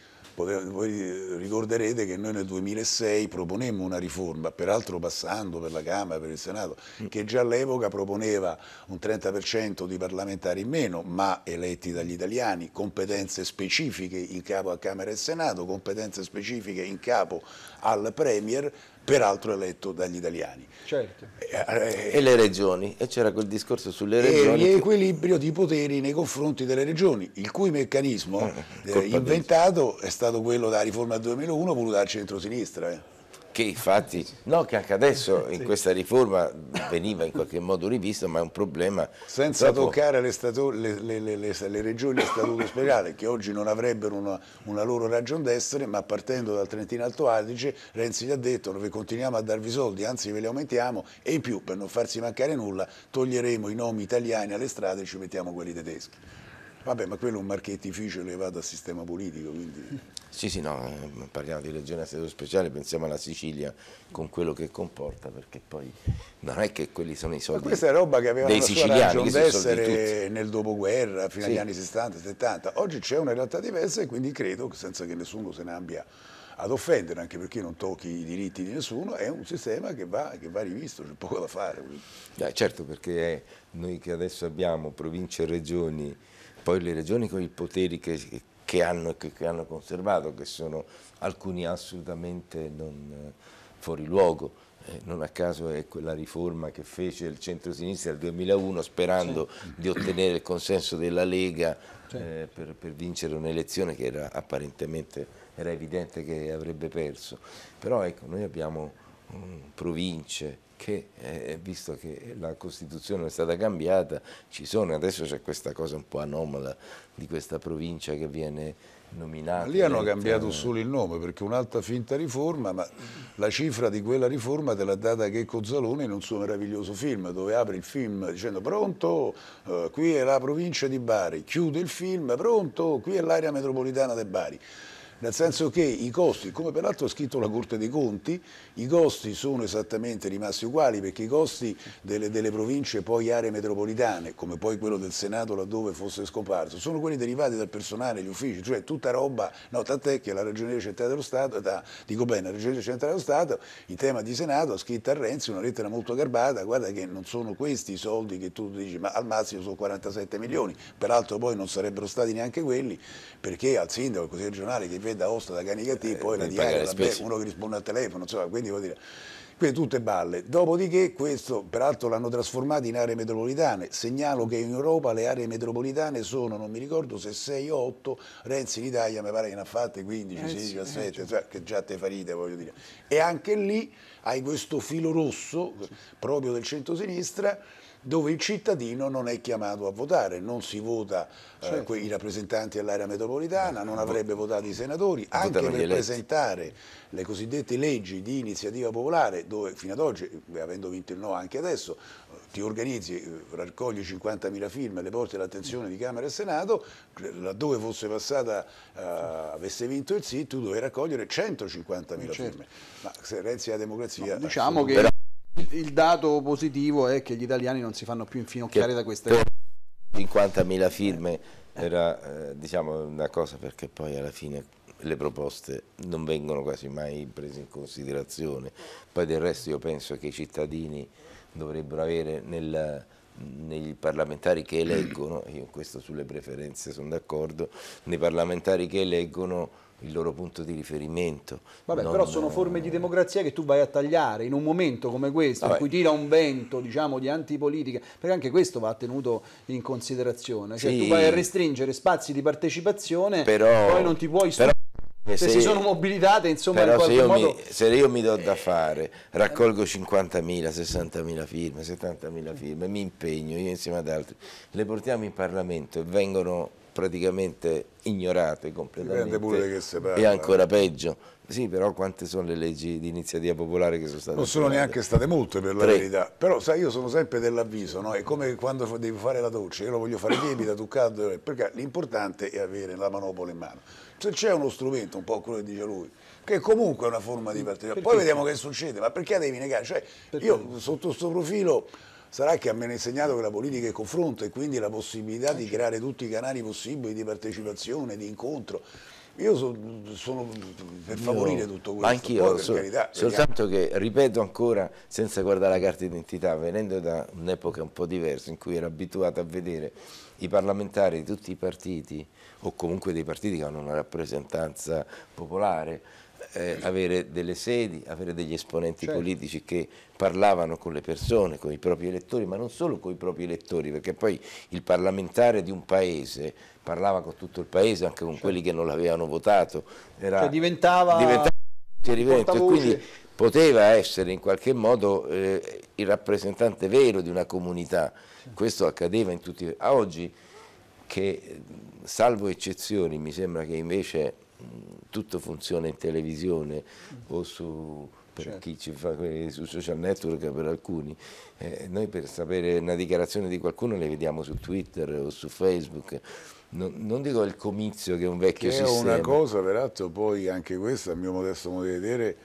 voi ricorderete che noi nel 2006 proponemmo una riforma, peraltro passando per la Camera, per il Senato, mm. che già all'epoca proponeva un 30% di parlamentari in meno, ma eletti dagli italiani, competenze specifiche in capo a Camera e Senato, competenze specifiche in capo al Premier, peraltro eletto dagli italiani. Certo. Eh, eh, e le regioni, e c'era quel discorso sulle regioni. E l'equilibrio che... di poteri nei confronti delle regioni, il cui meccanismo eh, eh, inventato è stato quello della riforma del 2001 voluta dal centro-sinistra che infatti, no, che anche adesso (laughs) in sì. questa riforma veniva in qualche modo rivisto, ma è un problema. Senza dopo... toccare le, statu... le, le, le, regioni a statuto speciale, che oggi non avrebbero una, una loro ragion d'essere, ma partendo dal Trentino Alto Adige, Renzi gli ha detto noi continuiamo a darvi soldi, anzi ve li aumentiamo, e in più, per non farsi mancare nulla, toglieremo i nomi italiani alle strade e ci mettiamo quelli tedeschi. Vabbè, ma quello è un marchettificio elevato al sistema politico, quindi... Sì, sì, no, eh, parliamo di regione a stato speciale, pensiamo alla Sicilia con quello che comporta, perché poi non è che quelli sono i soldi. Ma questa è roba che aveva dei siciliani d'essere nel dopoguerra, fino sì. agli anni 60, 70. Oggi c'è una realtà diversa e quindi credo, senza che nessuno se ne abbia ad offendere, anche perché non tocchi i diritti di nessuno, è un sistema che va, che va rivisto, c'è poco da fare. Eh, certo, perché noi che adesso abbiamo province e regioni, poi le regioni con i poteri che, che hanno, che, che hanno conservato, che sono alcuni assolutamente non, eh, fuori luogo. Eh, non a caso è quella riforma che fece il centro-sinistra nel 2001 sperando sì. di ottenere il consenso della Lega sì. eh, per, per, vincere un'elezione che era apparentemente era evidente che avrebbe perso. Però ecco, noi abbiamo um, province, che eh, visto che la Costituzione è stata cambiata, ci sono, adesso c'è questa cosa un po' anomala di questa provincia che viene nominata. Ma lì hanno cambiato solo il nome perché un'altra finta riforma, ma la cifra di quella riforma te l'ha data Checco Zalone in un suo meraviglioso film dove apre il film dicendo pronto, eh, qui è la provincia di Bari, chiude il film, pronto, qui è l'area metropolitana di Bari nel senso che i costi, come peraltro ha scritto la Corte dei Conti, i costi sono esattamente rimasti uguali perché i costi delle, delle province poi aree metropolitane, come poi quello del Senato laddove fosse scomparso, sono quelli derivati dal personale, gli uffici, cioè tutta roba, no, tant'è che la Regione Centrale dello Stato, da, dico bene, la Regione Centrale dello Stato, in tema di Senato, ha scritto a Renzi una lettera molto garbata, guarda che non sono questi i soldi che tu dici, ma al massimo sono 47 milioni, peraltro poi non sarebbero stati neanche quelli, perché al sindaco, al consiglio regionale che fredda osta da Canigatì, eh, poi la diaria, ecco, vabbè, uno che risponde al telefono, insomma, quindi vuol dire... Quindi tutte balle. Dopodiché questo, peraltro l'hanno trasformato in aree metropolitane. Segnalo che in Europa le aree metropolitane sono, non mi ricordo se 6 o 8, Renzi in Italia mi pare che ne ha fatte 15, eh, 16, 17, eh cioè, che già te farite voglio dire. E anche lì hai questo filo rosso proprio del centro-sinistra dove il cittadino non è chiamato a votare, non si vota eh, certo. eh, i rappresentanti dell'area metropolitana, non eh, avrebbe votato i senatori, anche per presentare le cosiddette leggi di iniziativa popolare, dove fino ad oggi, eh, avendo vinto il no anche adesso, ti organizzi, raccogli 50.000 firme, le porti all'attenzione di Camera e Senato, laddove fosse passata, uh, avesse vinto il sì, tu dovevi raccogliere 150.000 certo. firme. Ma se Renzi è la democrazia... No, diciamo che il dato positivo è che gli italiani non si fanno più infinocchiare da queste... 50.000 eh. firme era eh, diciamo una cosa perché poi alla fine le proposte non vengono quasi mai prese in considerazione, poi del resto io penso che i cittadini dovrebbero avere nel, nei parlamentari che eleggono, io questo sulle preferenze sono d'accordo, nei parlamentari che eleggono il loro punto di riferimento. Vabbè, non... però sono forme di democrazia che tu vai a tagliare in un momento come questo, Vabbè. in cui tira un vento diciamo, di antipolitica, perché anche questo va tenuto in considerazione, cioè sì. tu vai a restringere spazi di partecipazione, però, poi non ti puoi... Però... Eh, se, se, si sono mobilitate insomma però in qualche se modo... Mi, se io mi do da eh. fare, raccolgo 50.000, 60.000 firme, 70.000 firme, mi impegno io insieme ad altri, le portiamo in Parlamento e vengono praticamente ignorate completamente pure che e ancora peggio sì però quante sono le leggi di iniziativa popolare che sono state non sono approvate? neanche state molte per la Tre. verità però sai io sono sempre dell'avviso no? è come quando devi fare la doccia io lo voglio fare lievita, toccato perché l'importante è avere la manopola in mano se cioè, c'è uno strumento, un po' quello che dice lui, che comunque è una forma di partenariato, poi vediamo che succede, ma perché devi negare? Cioè, io sotto questo profilo sarà che mi hanno insegnato che la politica è confronto e quindi la possibilità di creare tutti i canali possibili di partecipazione, di incontro. Io sono, sono per favorire Io, tutto questo. Anch'io, per so, carità, soltanto che, ripeto ancora, senza guardare la carta d'identità, venendo da un'epoca un po' diversa in cui ero abituato a vedere i parlamentari di tutti i partiti o comunque dei partiti che hanno una rappresentanza popolare eh, avere delle sedi, avere degli esponenti certo. politici che parlavano con le persone, con i propri elettori, ma non solo con i propri elettori, perché poi il parlamentare di un paese parlava con tutto il paese, anche con certo. quelli che non l'avevano votato. Era, cioè diventava... diventava cioè quindi poteva essere in qualche modo eh, il rappresentante vero di una comunità. Questo accadeva in tutti i... A oggi, che salvo eccezioni, mi sembra che invece tutto funziona in televisione mm. o su per certo. chi ci fa eh, su social network per alcuni. Eh, noi per sapere una dichiarazione di qualcuno le vediamo su Twitter o su Facebook. Non, non dico il comizio che è un vecchio che sistema. È una cosa, peraltro, poi anche questa, a mio modesto modo di vedere,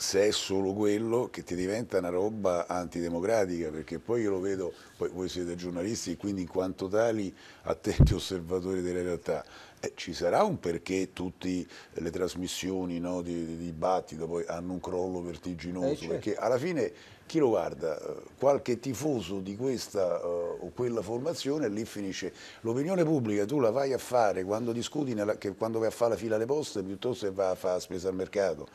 se è solo quello che ti diventa una roba antidemocratica, perché poi io lo vedo, poi voi siete giornalisti e quindi in quanto tali attenti osservatori della realtà, eh, ci sarà un perché tutte le trasmissioni no, di, di, dibattito poi hanno un crollo vertiginoso, eh, certo. perché alla fine chi lo guarda, eh, qualche tifoso di questa uh, o quella formazione lì finisce. L'opinione pubblica tu la vai a fare quando discuti, nella, che quando vai a fare la fila alle poste piuttosto che vai a fare la spesa al mercato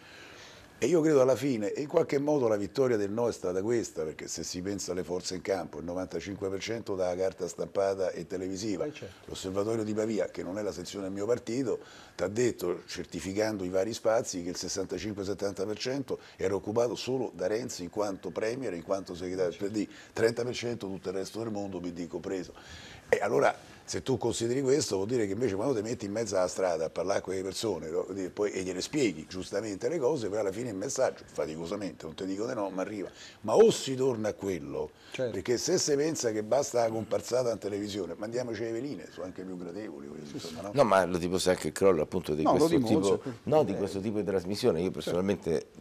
e io credo alla fine, in qualche modo la vittoria del no è stata questa, perché se si pensa alle forze in campo, il 95% dalla carta stampata e televisiva, eh, certo. l'osservatorio di Pavia, che non è la sezione del mio partito, ti ha detto, certificando i vari spazi, che il 65-70% era occupato solo da Renzi in quanto premier, in quanto segretario del eh, certo. PD, 30% tutto il resto del mondo, PD compreso. E allora se tu consideri questo vuol dire che invece quando ti metti in mezzo alla strada a parlare con le persone e, poi, e gliele spieghi giustamente le cose, poi alla fine il messaggio, faticosamente, non ti dico di no, ma arriva. Ma o si torna a quello, certo. perché se si pensa che basta la comparsata in televisione, mandiamoci le veline, sono anche più gradevoli. Insomma, no? no? ma lo tipo se anche il crollo appunto di, no, questo, tipo, no, di eh. questo tipo di trasmissione, io certo. personalmente certo.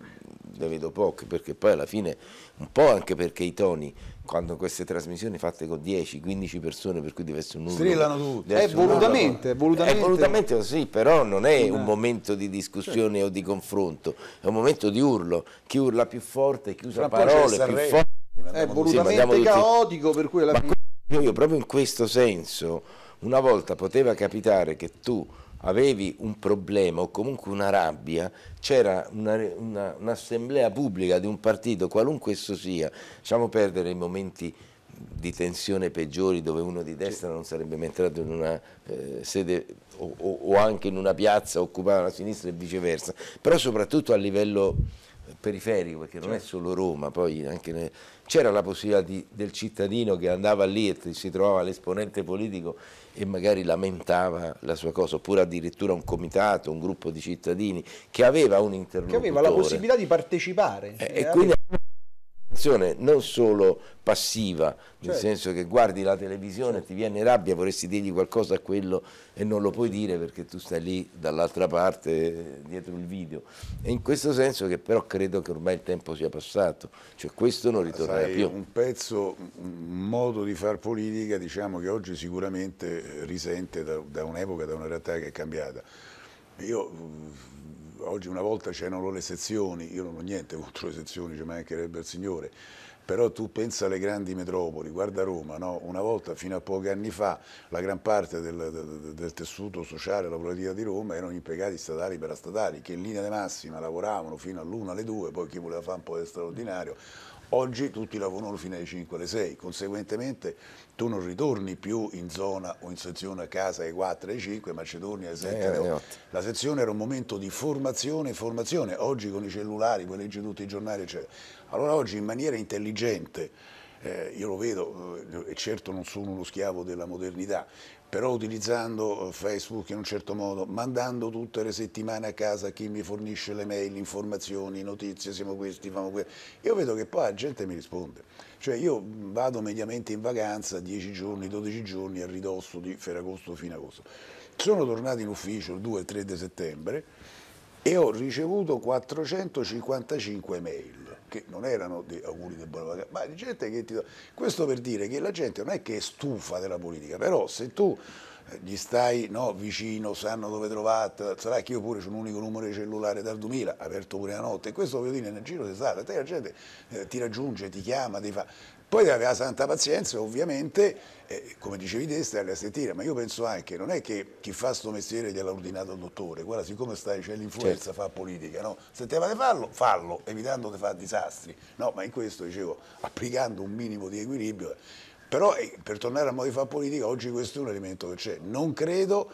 ne vedo poche, perché poi alla fine, un po' anche perché i toni quando queste trasmissioni fatte con 10-15 persone per cui deve essere un numero strillano tutti è eh, volutamente, è volutamente, è eh, volutamente sì però non è un momento di discussione certo. o di confronto è un momento di urlo chi urla più forte chi usa parole più forti è eh, volutamente sì, caotico per cui alla fine... io proprio in questo senso una volta poteva capitare che tu avevi un problema o comunque una rabbia, c'era un'assemblea una, un pubblica di un partito, qualunque esso sia, lasciamo perdere i momenti di tensione peggiori dove uno di destra non sarebbe mai entrato in una eh, sede o, o, anche in una piazza occupava la sinistra e viceversa, però soprattutto a livello eh, periferico, perché non è certo. solo Roma, poi anche c'era la possibilità di, del cittadino che andava lì e si trovava l'esponente politico e magari lamentava la sua cosa, oppure addirittura un comitato, un gruppo di cittadini che aveva un interlocutore. Che aveva la possibilità di partecipare. Eh, e aveva... Eh azione non solo passiva, cioè. nel certo. senso che guardi la televisione e ti viene rabbia, vorresti dirgli qualcosa a quello e non lo puoi dire perché tu stai lì dall'altra parte dietro il video. E in questo senso che però credo che ormai il tempo sia passato, cioè questo non ritornerà Sai, più. Un pezzo, un modo di far politica, diciamo che oggi sicuramente risente da, da un'epoca, da una realtà che è cambiata. Io oggi una volta c'erano le sezioni, io non ho niente contro le sezioni, ci mancherebbe il Signore, però tu pensa alle grandi metropoli, guarda Roma, no? una volta fino a pochi anni fa la gran parte del, del, del tessuto sociale politica di Roma erano impiegati statali per statali che in linea di massima lavoravano fino all'una alle due, poi chi voleva fare un po' di straordinario Oggi tutti lavorano fino alle 5 alle 6, conseguentemente tu non ritorni più in zona o in sezione a casa alle 4 alle 5, ma ci torni alle 7 eh, alle 8. Eh, La sezione era un momento di formazione e formazione, oggi con i cellulari puoi leggere tutti i giornali, eccetera. Allora oggi in maniera intelligente eh, io lo vedo, eh, e eh, certo non sono uno schiavo della modernità, però utilizzando eh, Facebook in un certo modo, mandando tutte le settimane a casa chi mi fornisce le mail, informazioni, notizie, siamo questi, famo quelli, io vedo che poi la gente mi risponde. Cioè io vado mediamente in vacanza 10 giorni, 12 giorni a ridosso di Ferragosto fino agosto. Sono tornato in ufficio il 2-3 settembre e ho ricevuto 455 mail che non erano dei auguri del buona vacanza, ma di gente che ti... Questo per dire che la gente non è che è stufa della politica, però se tu eh, gli stai no, vicino, sanno dove trovate, sarà che io pure c'ho un unico numero di cellulare dal 2000, aperto pure la notte, e questo voglio dire nel giro di sala, te la gente eh, ti raggiunge, ti chiama, ti fa, poi aveva santa pazienza, ovviamente, eh, come dicevi te, stare a sentire, ma io penso anche, non è che chi fa sto mestiere gliel'ha ordinato il dottore, guarda, siccome stai, c'è l'influenza certo. fa politica, no? Se te vate farlo, fallo, evitando di fare disastri. No, ma in questo, dicevo, applicando un minimo di equilibrio. Però, eh, per tornare al modo di fare politica, oggi questo è un elemento che c'è. Non credo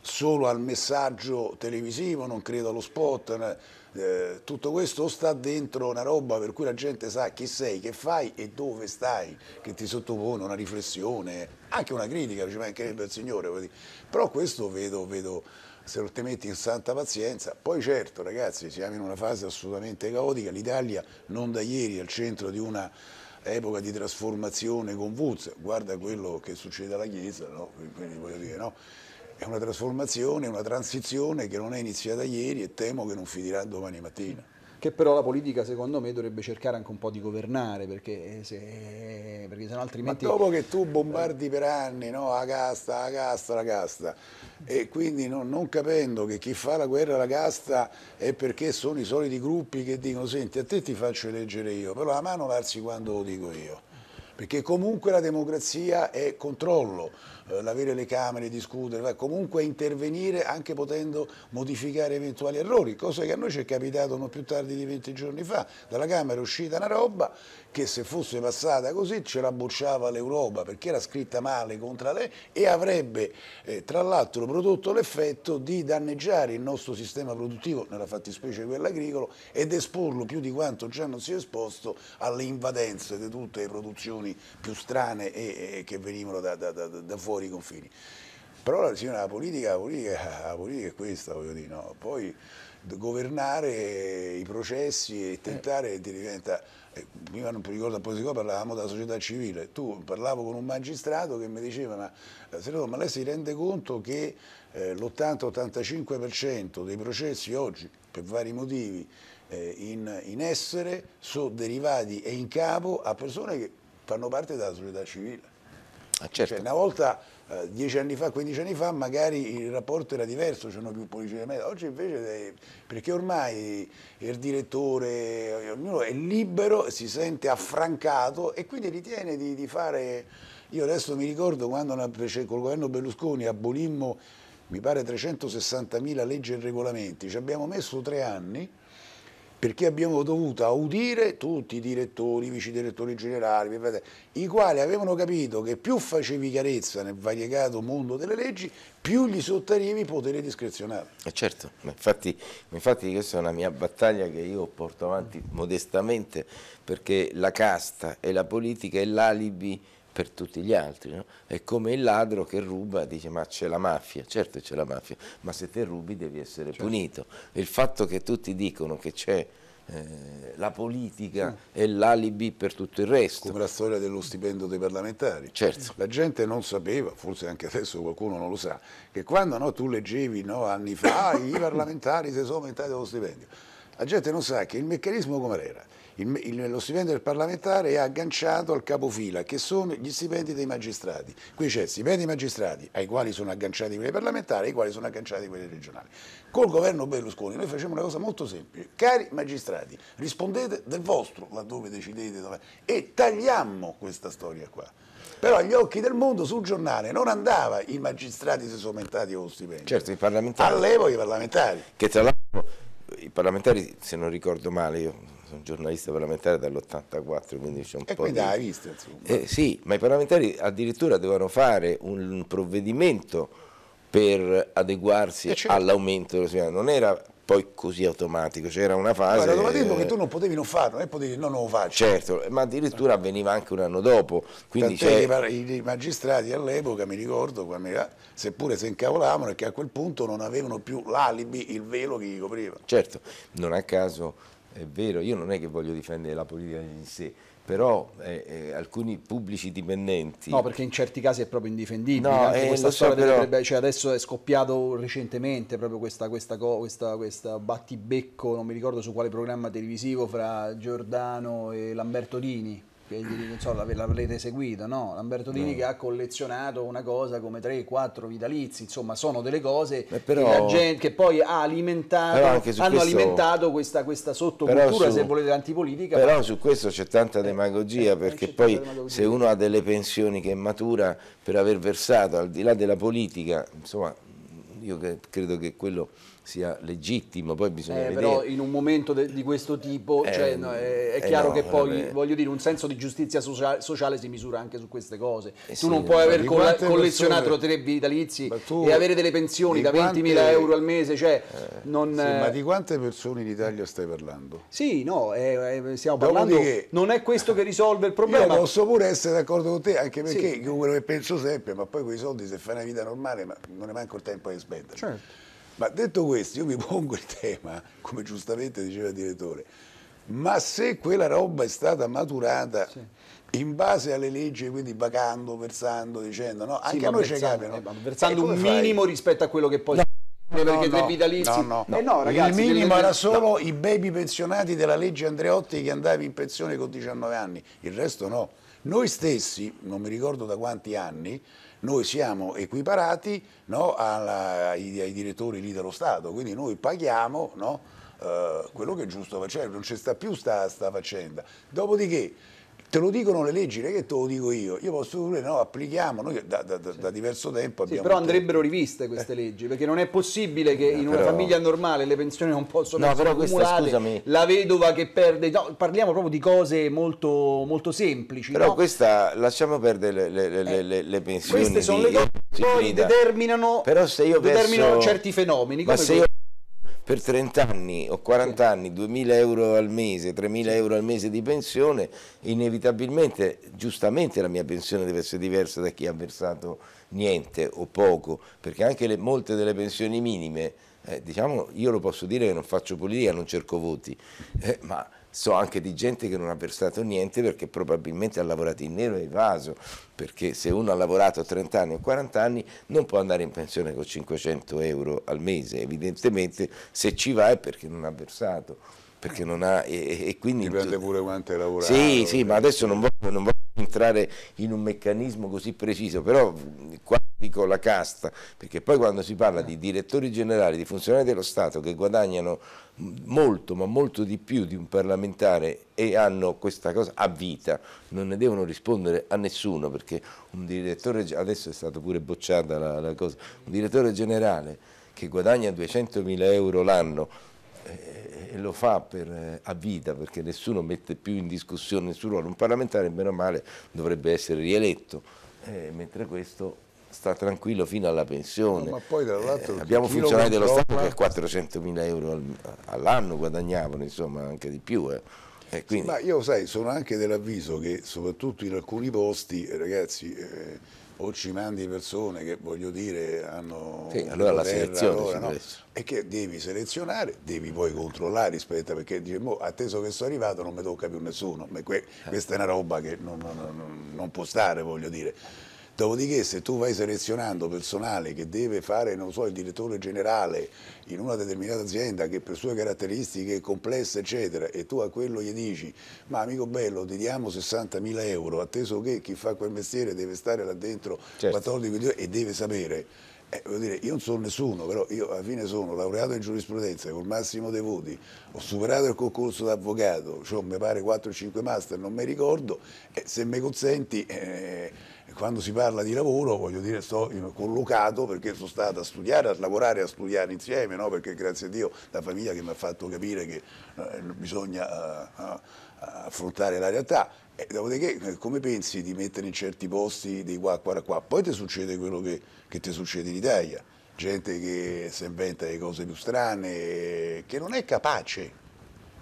solo al messaggio televisivo, non credo allo spot, eh, tutto questo sta dentro una roba per cui la gente sa chi sei, che fai e dove stai, che ti sottopone una riflessione, anche una critica, ci mancherebbe il Signore. Però questo vedo, vedo se lo te metti in santa pazienza. Poi certo ragazzi, siamo in una fase assolutamente caotica, l'Italia non da ieri è al centro di una epoca di trasformazione convulsa, guarda quello che succede alla Chiesa, no? Quindi voglio dire, no? È una trasformazione, una transizione che non è iniziata ieri e temo che non finirà domani mattina che però la politica secondo me dovrebbe cercare anche un po' di governare perché eh, se, eh, perché se no altrimenti... Ma dopo che tu bombardi per anni, no? la casta, la casta, la casta e quindi no, non capendo che chi fa la guerra alla casta è perché sono i soliti gruppi che dicono senti a te ti faccio eleggere io però la mano varsi quando lo dico io perché comunque la democrazia è controllo eh, l'avere le camere, discutere, comunque intervenire anche potendo modificare eventuali errori, cosa che a noi ci è capitato non più tardi di 20 giorni fa, dalla Camera è uscita una roba che se fosse passata così ce la bocciava l'Europa perché era scritta male contro lei e avrebbe eh, tra l'altro prodotto l'effetto di danneggiare il nostro sistema produttivo, nella fattispecie quello agricolo, ed esporlo più di quanto già non si è esposto alle invadenze di tutte le produzioni più strane e, e che venivano da, da, da, da fuori fuori i confini. Però la, la, politica, la, politica, la politica è questa, voglio dire, no? poi governare i processi e tentare eh. diventa... Eh, prima non mi ricordo a Posico parlavamo della società civile, tu parlavo con un magistrato che mi diceva ma, eh, ma lei si rende conto che eh, l'80-85% dei processi oggi per vari motivi eh, in, in essere sono derivati e in capo a persone che fanno parte della società civile Ah, certo. cioè, una volta, eh, dieci anni fa, quindici anni fa, magari il rapporto era diverso, c'erano più politici di me. Oggi invece, eh, perché ormai il direttore, ognuno è libero, si sente affrancato e quindi ritiene di, di fare... Io adesso mi ricordo quando cioè, col governo Berlusconi abolimmo mi pare 360.000 leggi e regolamenti, ci abbiamo messo tre anni perché abbiamo dovuto audire tutti i direttori, i vice direttori generali, i quali avevano capito che più facevi chiarezza nel variegato mondo delle leggi, più gli sottarievi potere discrezionale. Eh certo, infatti, infatti, questa è una mia battaglia che io porto avanti modestamente, perché la casta e la politica è l'alibi per tutti gli altri. No? È come il ladro che ruba, dice ma c'è la mafia, certo c'è la mafia, ma se te rubi devi essere certo. punito. Il fatto che tutti dicono che c'è eh, la politica sì. Mm. è l'alibi per tutto il resto. Come la storia dello stipendio dei parlamentari. Certo. La gente non sapeva, forse anche adesso qualcuno non lo sa, che quando no, tu leggevi no, anni fa (coughs) i parlamentari si sono aumentati lo stipendio, la gente non sa che il meccanismo era? il, il, lo stipendio del parlamentare è agganciato al capofila, che sono gli stipendi dei magistrati. Qui c'è stipendi dei magistrati ai quali sono agganciati quelli parlamentari, ai quali sono agganciati quelli regionali. Col governo Berlusconi noi facciamo una cosa molto semplice. Cari magistrati, rispondete del vostro laddove decidete dove, e tagliamo questa storia qua però agli occhi del mondo sul giornale non andava i magistrati si sono aumentati con stipendio certo i parlamentari all'epoca i parlamentari che tra l'altro i parlamentari se non ricordo male io sono giornalista parlamentare dall'84, quindi c'è un e po'. Quindi di... hai visto, insomma. Eh, sì, ma i parlamentari addirittura devono fare un provvedimento per adeguarsi all'aumento dello stipendio. Non era poi così automatico, c'era una fase... era automatismo eh, che tu non potevi non farlo, non eh, è potevi non lo faccio. Certo, ma addirittura avveniva anche un anno dopo. Quindi i magistrati all'epoca, mi ricordo, seppure si incavolavano, è che a quel punto non avevano più l'alibi, il velo che gli copriva. Certo, non a caso è vero, io non è che voglio difendere la politica in sé, però eh, eh, alcuni pubblici dipendenti... No, perché in certi casi è proprio indifendibile, no, anche eh, questa storia so, dovrebbe, cioè adesso è scoppiato recentemente proprio questa, questa, questa, questa, battibecco, non mi ricordo su quale programma televisivo, fra Giordano e Lamberto Dini che so, l'avrete seguito, no? Lamberto Dini no. che ha collezionato una cosa come 3-4 vitalizi, insomma sono delle cose eh, però, che, gente, che, poi ha alimentato, hanno questo, alimentato questa, questa sottocultura, su, se volete, antipolitica. Però ma... su questo c'è tanta eh, demagogia, eh, perché poi demagogia. se uno ha delle pensioni che matura per aver versato, al di là della politica, insomma io credo che quello sia legittimo, poi bisogna eh, vedere. Però in un momento di questo tipo eh, cioè, no, è, è, eh, chiaro no, che poi, vabbè. voglio dire, un senso di giustizia sociale, sociale si misura anche su queste cose. Eh tu sì, non puoi aver coll collezionato persone... tre vitalizi tu, e avere delle pensioni da 20.000 quante... euro al mese, cioè, eh, non, sì, ma di eh, quante persone in Italia stai parlando? Sì, no, stiamo parlando, Che, non è questo che risolve il problema. Io posso pure essere d'accordo con te, anche perché sì. quello che penso sempre, ma poi quei soldi se fai una vita normale, ma non è manco il tempo di spenderli. Certo. Ma detto questo, io mi (laughs) pongo il tema, come giustamente diceva il direttore, ma se quella roba è stata maturata sì. in base alle leggi, quindi vagando, versando, dicendo no, anche sì, a noi ci cambiano. versando eh, un fai? minimo rispetto a quello che poi... No. No, perché no, tre vitalizi no, no. Eh no ragazzi, il minimo era solo i baby pensionati della legge Andreotti che andavi in pensione con 19 anni il resto no noi stessi non mi ricordo da quanti anni noi siamo equiparati no, alla, ai, ai, direttori lì dello Stato, quindi noi paghiamo no, eh, quello che è giusto, cioè non ci sta più sta, sta faccenda. Dopodiché Te lo dicono le leggi, non è che te lo dico io. Io posso dire no, applichiamo, noi da, da, da, da diverso tempo abbiamo... Sì, però andrebbero riviste queste eh. leggi, perché non è possibile che eh, in una però... famiglia normale le pensioni non possono no, essere accumulate, scusami... la vedova che perde... No, parliamo proprio di cose molto, molto semplici. Però no? questa, lasciamo perdere le, le, le, eh, le pensioni. Queste sono le cose che poi determinano, però se io determinano penso... certi fenomeni. Come ma se io per 30 anni o 40 anni 2.000 euro al mese, 3.000 euro al mese di pensione, inevitabilmente, giustamente la mia pensione deve essere diversa da chi ha versato niente o poco, perché anche le, molte delle pensioni minime, eh, diciamo, io lo posso dire che non faccio politica, non cerco voti, eh, ma so anche di gente che non ha versato niente perché probabilmente ha lavorato in nero e evaso, perché se uno ha lavorato 30 anni o 40 anni non può andare in pensione con 500 euro al mese, evidentemente se ci va è perché non ha versato, perché non ha... E, e quindi... Dipende pure quanto hai lavorato. Sì, sì, ma adesso non voglio, non voglio entrare in un meccanismo così preciso, però qua dico la casta, perché poi quando si parla di direttori generali, di funzionari dello Stato che guadagnano molto ma molto di più di un parlamentare e hanno questa cosa a vita, non ne devono rispondere a nessuno perché un direttore, adesso è stata pure bocciata la, la cosa, un direttore generale che guadagna 200 mila euro l'anno eh, e lo fa per, eh, a vita perché nessuno mette più in discussione il suo ruolo, un parlamentare meno male dovrebbe essere rieletto, eh, mentre questo sta tranquillo fino alla pensione. No, eh, abbiamo funzionari dello Stato che 400 mila euro all'anno guadagnavano, insomma anche di più. Eh. Eh, sì, ma io sai, sono anche dell'avviso che soprattutto in alcuni posti, eh, ragazzi, eh, o ci mandi persone che voglio dire hanno sì, allora la terra, selezione allora, no? e che devi selezionare devi poi controllare rispetto perché dice mo, atteso che sono arrivato non mi tocca più nessuno que eh. questa è una roba che non, non, non, non può stare voglio dire Dopodiché se tu vai selezionando personale che deve fare, so, il direttore generale in una determinata azienda che per sue caratteristiche è complessa, eccetera, e tu a quello gli dici, ma amico bello, ti diamo 60.000 euro, atteso che chi fa quel mestiere deve stare là dentro certo. 14 ore e deve sapere. Eh, dire, io non sono nessuno, però io alla fine sono laureato in giurisprudenza col massimo dei voti, ho superato il concorso d'avvocato, cioè, mi pare 4-5 master, non mi ricordo, eh, se mi consenti... Eh, quando si parla di lavoro, voglio dire, sto collocato perché sono stato a studiare, a lavorare, e a studiare insieme, no? perché grazie a Dio la famiglia che mi ha fatto capire che eh, bisogna eh, eh, affrontare la realtà. E dopodiché, eh, come pensi di mettere in certi posti dei qua, qua, qua? Poi ti succede quello che, che ti succede in Italia gente che si inventa le cose più strane, che non è capace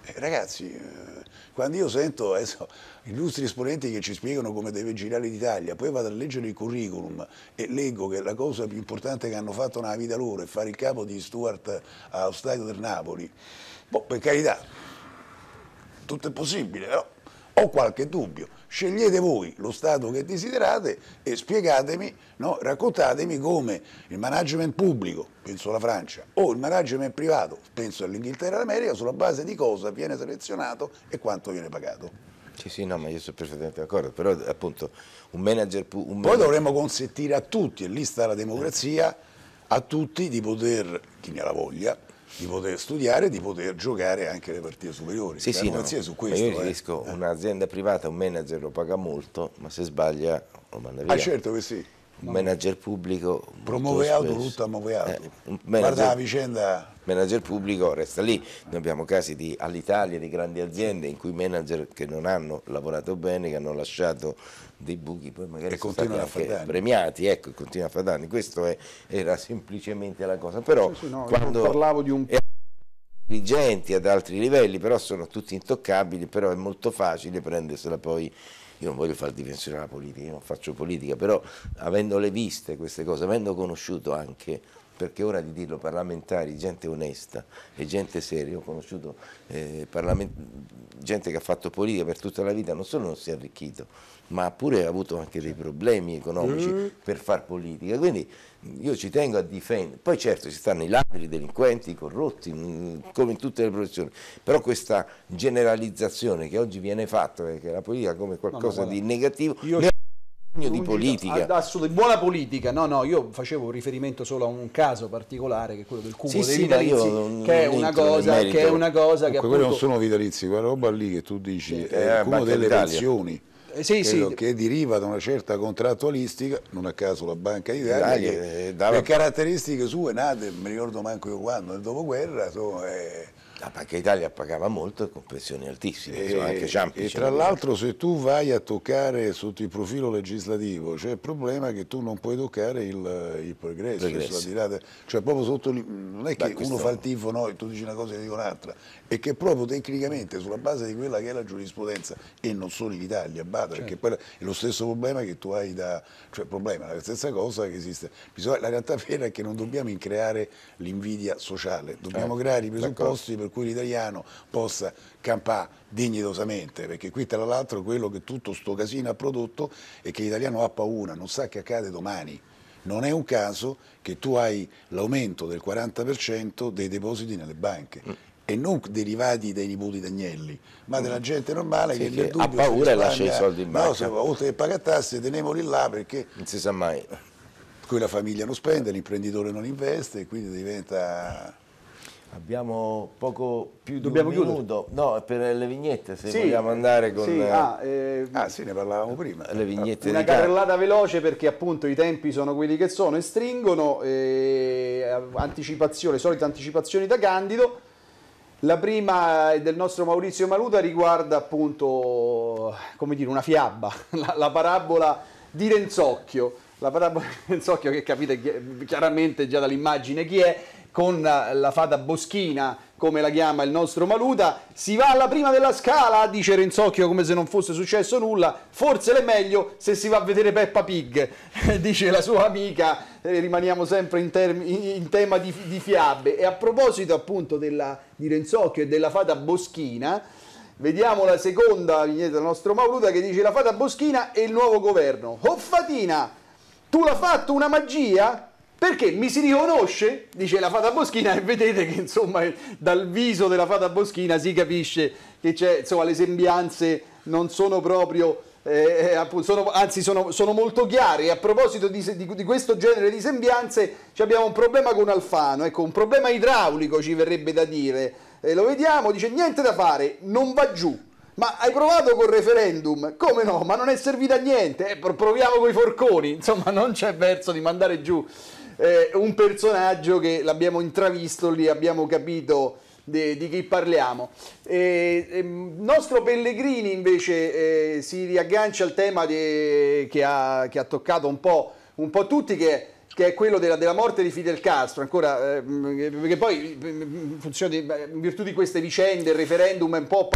eh, ragazzi, eh, quando io sento adesso, eh, illustri esponenti che ci spiegano come deve girare l'Italia, poi vado a leggere il curriculum e leggo che la cosa più importante che hanno fatto nella vita loro è fare il capo di Stuart allo stadio del Napoli, boh, per carità, tutto è possibile, però ho qualche dubbio scegliete voi lo Stato che desiderate e spiegatemi, no, raccontatemi come il management pubblico, penso alla Francia, o il management privato, penso all'Inghilterra e all'America, sulla base di cosa viene selezionato e quanto viene pagato. Sì, sì, no, ma io sono perfettamente d'accordo, però appunto un manager... Un Poi dovremmo consentire a tutti, e lì sta la democrazia, a tutti di poter, chi ne ha la voglia, di poter studiare e di poter giocare anche le partite superiori. Sì, sì, no. su questo, io riesco, eh. un'azienda privata, un manager lo paga molto, ma se sbaglia lo manda via. Ah certo che sì. Un manager pubblico... Promuove auto, tutto ammoveato. Eh, manager, Guarda la vicenda... Manager pubblico resta lì. Noi abbiamo casi di all'Italia, di grandi aziende in cui manager che non hanno lavorato bene, che hanno lasciato dei buchi poi magari e sono stati anche premiati, ecco, continua a far danni, questa era semplicemente la cosa, però sì, sì, no, quando parlavo di un dirigenti ad altri livelli, però sono tutti intoccabili, però è molto facile prendersela poi io non voglio far dimensionare alla politica, io non faccio politica, però avendole viste queste cose, avendo conosciuto anche perché ora di dirlo, parlamentari, gente onesta e gente seria, ho conosciuto eh, gente che ha fatto politica per tutta la vita, non solo non si è arricchito, ma pure ha avuto anche dei problemi economici mm. per far politica, quindi io ci tengo a difendere, poi certo ci stanno i ladri, i delinquenti, i corrotti, mh, come in tutte le professioni, però questa generalizzazione che oggi viene fatta, che la politica come qualcosa no, no, di negativo, io... ne di politica. Ah, Assolutamente, buona politica, no, no, io facevo riferimento solo a un caso particolare che è quello del cubo sì, dei sì, vitalizi, non, che, è una cosa, che è una cosa Dunque, che appunto... Quelli non sono vitalizi, quella roba lì che tu dici sì, è il cubo delle pensioni. Eh, sì, sì. che deriva da una certa contrattualistica, non a caso la Banca d'Italia, eh, dava... le caratteristiche sue nate, mi ricordo manco io quando, nel dopoguerra, so, eh, la Banca Italia pagava molto con pressioni altissime, e, anche Ciampi. E tra l'altro se tu vai a toccare sotto il profilo legislativo c'è il problema che tu non puoi toccare il, il progresso, progresso. Cioè, proprio sotto, non è che Beh, uno fa il tifo no, e tu dici una cosa e dico un'altra, e che proprio tecnicamente sulla base di quella che è la giurisprudenza e non solo in Italia, bada, certo. perché poi è lo stesso problema che tu hai da, cioè problema, la stessa cosa che esiste. Bisogna, la realtà vera è che non dobbiamo increare l'invidia sociale, dobbiamo eh, creare i presupposti per cui l'italiano possa campare dignitosamente, perché qui tra l'altro quello che tutto sto casino ha prodotto è che l'italiano ha paura, non sa che accade domani. Non è un caso che tu hai l'aumento del 40% dei depositi nelle banche. Mm e non derivati dai nipoti d'agnelli, ma della mm. gente normale sì, che, che ha paura e lascia i soldi in banca. No, oltre che paga tasse, tenemoli là perché... Non si sa mai. Qui la famiglia non spende, l'imprenditore non investe, e quindi diventa... Abbiamo poco più Dobbiamo di un minuto, chiudere. no, per le vignette se sì, vogliamo andare con... Sì, eh, ah, eh, ah sì, ne parlavamo prima. Le vignette Una carrellata veloce perché appunto i tempi sono quelli che sono e stringono, eh, anticipazione, solita anticipazione da Candido, la prima del nostro Maurizio Maluta riguarda appunto, come dire, una fiaba, (laughs) la, la parabola di Renzocchio. La parabola di Renzocchio che capite chiaramente già dall'immagine chi è, con la fata boschina, come la chiama il nostro Maluta, si va alla prima della scala, dice Renzocchio come se non fosse successo nulla, forse è meglio se si va a vedere Peppa Pig, (laughs) dice la sua amica, eh, rimaniamo sempre in, in tema di, di, fiabe. E a proposito appunto della, di Renzocchio e della fata boschina, Vediamo la seconda vignetta del nostro Maluta che dice la fata Boschina e il nuovo governo. Fatina, tu l'ha fatto una magia? perché mi si riconosce, dice la fata boschina, e vedete che insomma dal viso della fata boschina si capisce che c'è, insomma, le sembianze non sono proprio... Eh, eh sono, anzi sono, sono, molto chiari. A proposito di, di, di questo genere di sembianze, abbiamo un problema con Alfano, ecco, un problema idraulico ci verrebbe da dire. Eh, lo vediamo, dice niente da fare, non va giù. Ma hai provato col referendum? Come no? Ma non è servito a niente. Eh, proviamo con i forconi. (laughs) Insomma, non c'è verso di mandare giù eh, un personaggio che l'abbiamo intravisto lì, abbiamo capito di, di chi parliamo. Eh, eh, nostro Pellegrini invece eh, si riaggancia al tema de, che, ha, che, ha, toccato un po', un po tutti, che, che, è quello della, della, morte di Fidel Castro, ancora, perché ehm, poi ehm, ehm, di, in virtù di queste vicende il referendum è un po'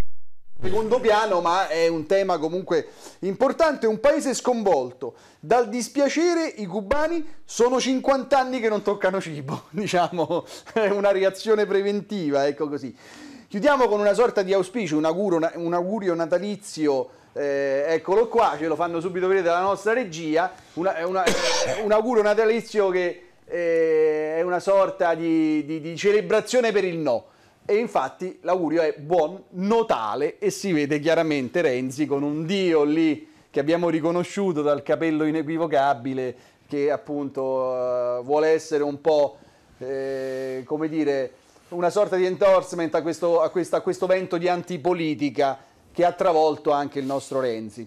secondo piano, ma è un tema comunque importante, un paese sconvolto. Dal dispiacere i cubani sono 50 anni che non toccano cibo, (laughs) diciamo, è una reazione preventiva, ecco così. Chiudiamo con una sorta di auspicio, un, auguro, un augurio natalizio, eh, eccolo qua, ce lo fanno subito vedere dalla nostra regia, una, una, un augurio natalizio che eh, è una sorta di, di, di celebrazione per il no. E infatti l'augurio è buon Natale e si vede chiaramente Renzi con un Dio lì che abbiamo riconosciuto dal capello inequivocabile che appunto uh, vuole essere un po' eh, come dire una sorta di endorsement a questo, a questo, a questo vento di antipolitica che ha travolto anche il nostro Renzi.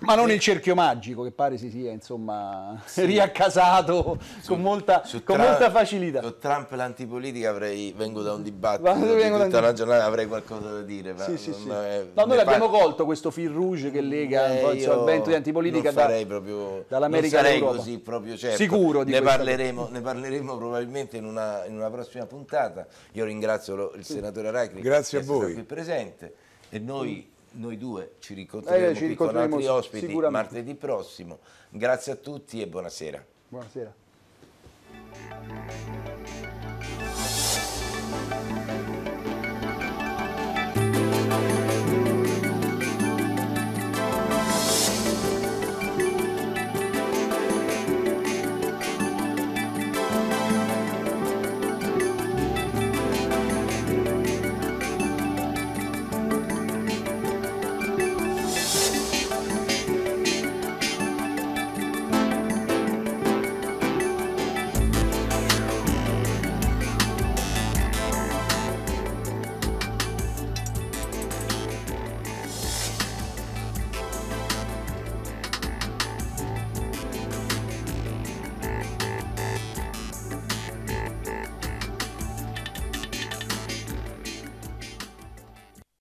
Ma non eh. il cerchio magico che pare si sia insomma (laughs) sì. riaccasato su, con, molta, con molta, facilità. Su Trump l'antipolitica avrei, vengo da un dibattito di tutta da... la giornata, avrei qualcosa da dire. Sì, sì, sì. È, no, noi abbiamo fa... colto questo fil rouge che lega eh, il vento di antipolitica da, proprio, dall'America non all'Europa. così proprio certo. Sicuro di ne parleremo, ne parleremo probabilmente in una, in una, prossima puntata. Io ringrazio lo, il senatore Aracri. Grazie a voi. qui presente e noi noi due ci eh, ricontreremo, eh, con altri ospiti martedì prossimo. Grazie a tutti e buonasera. Buonasera.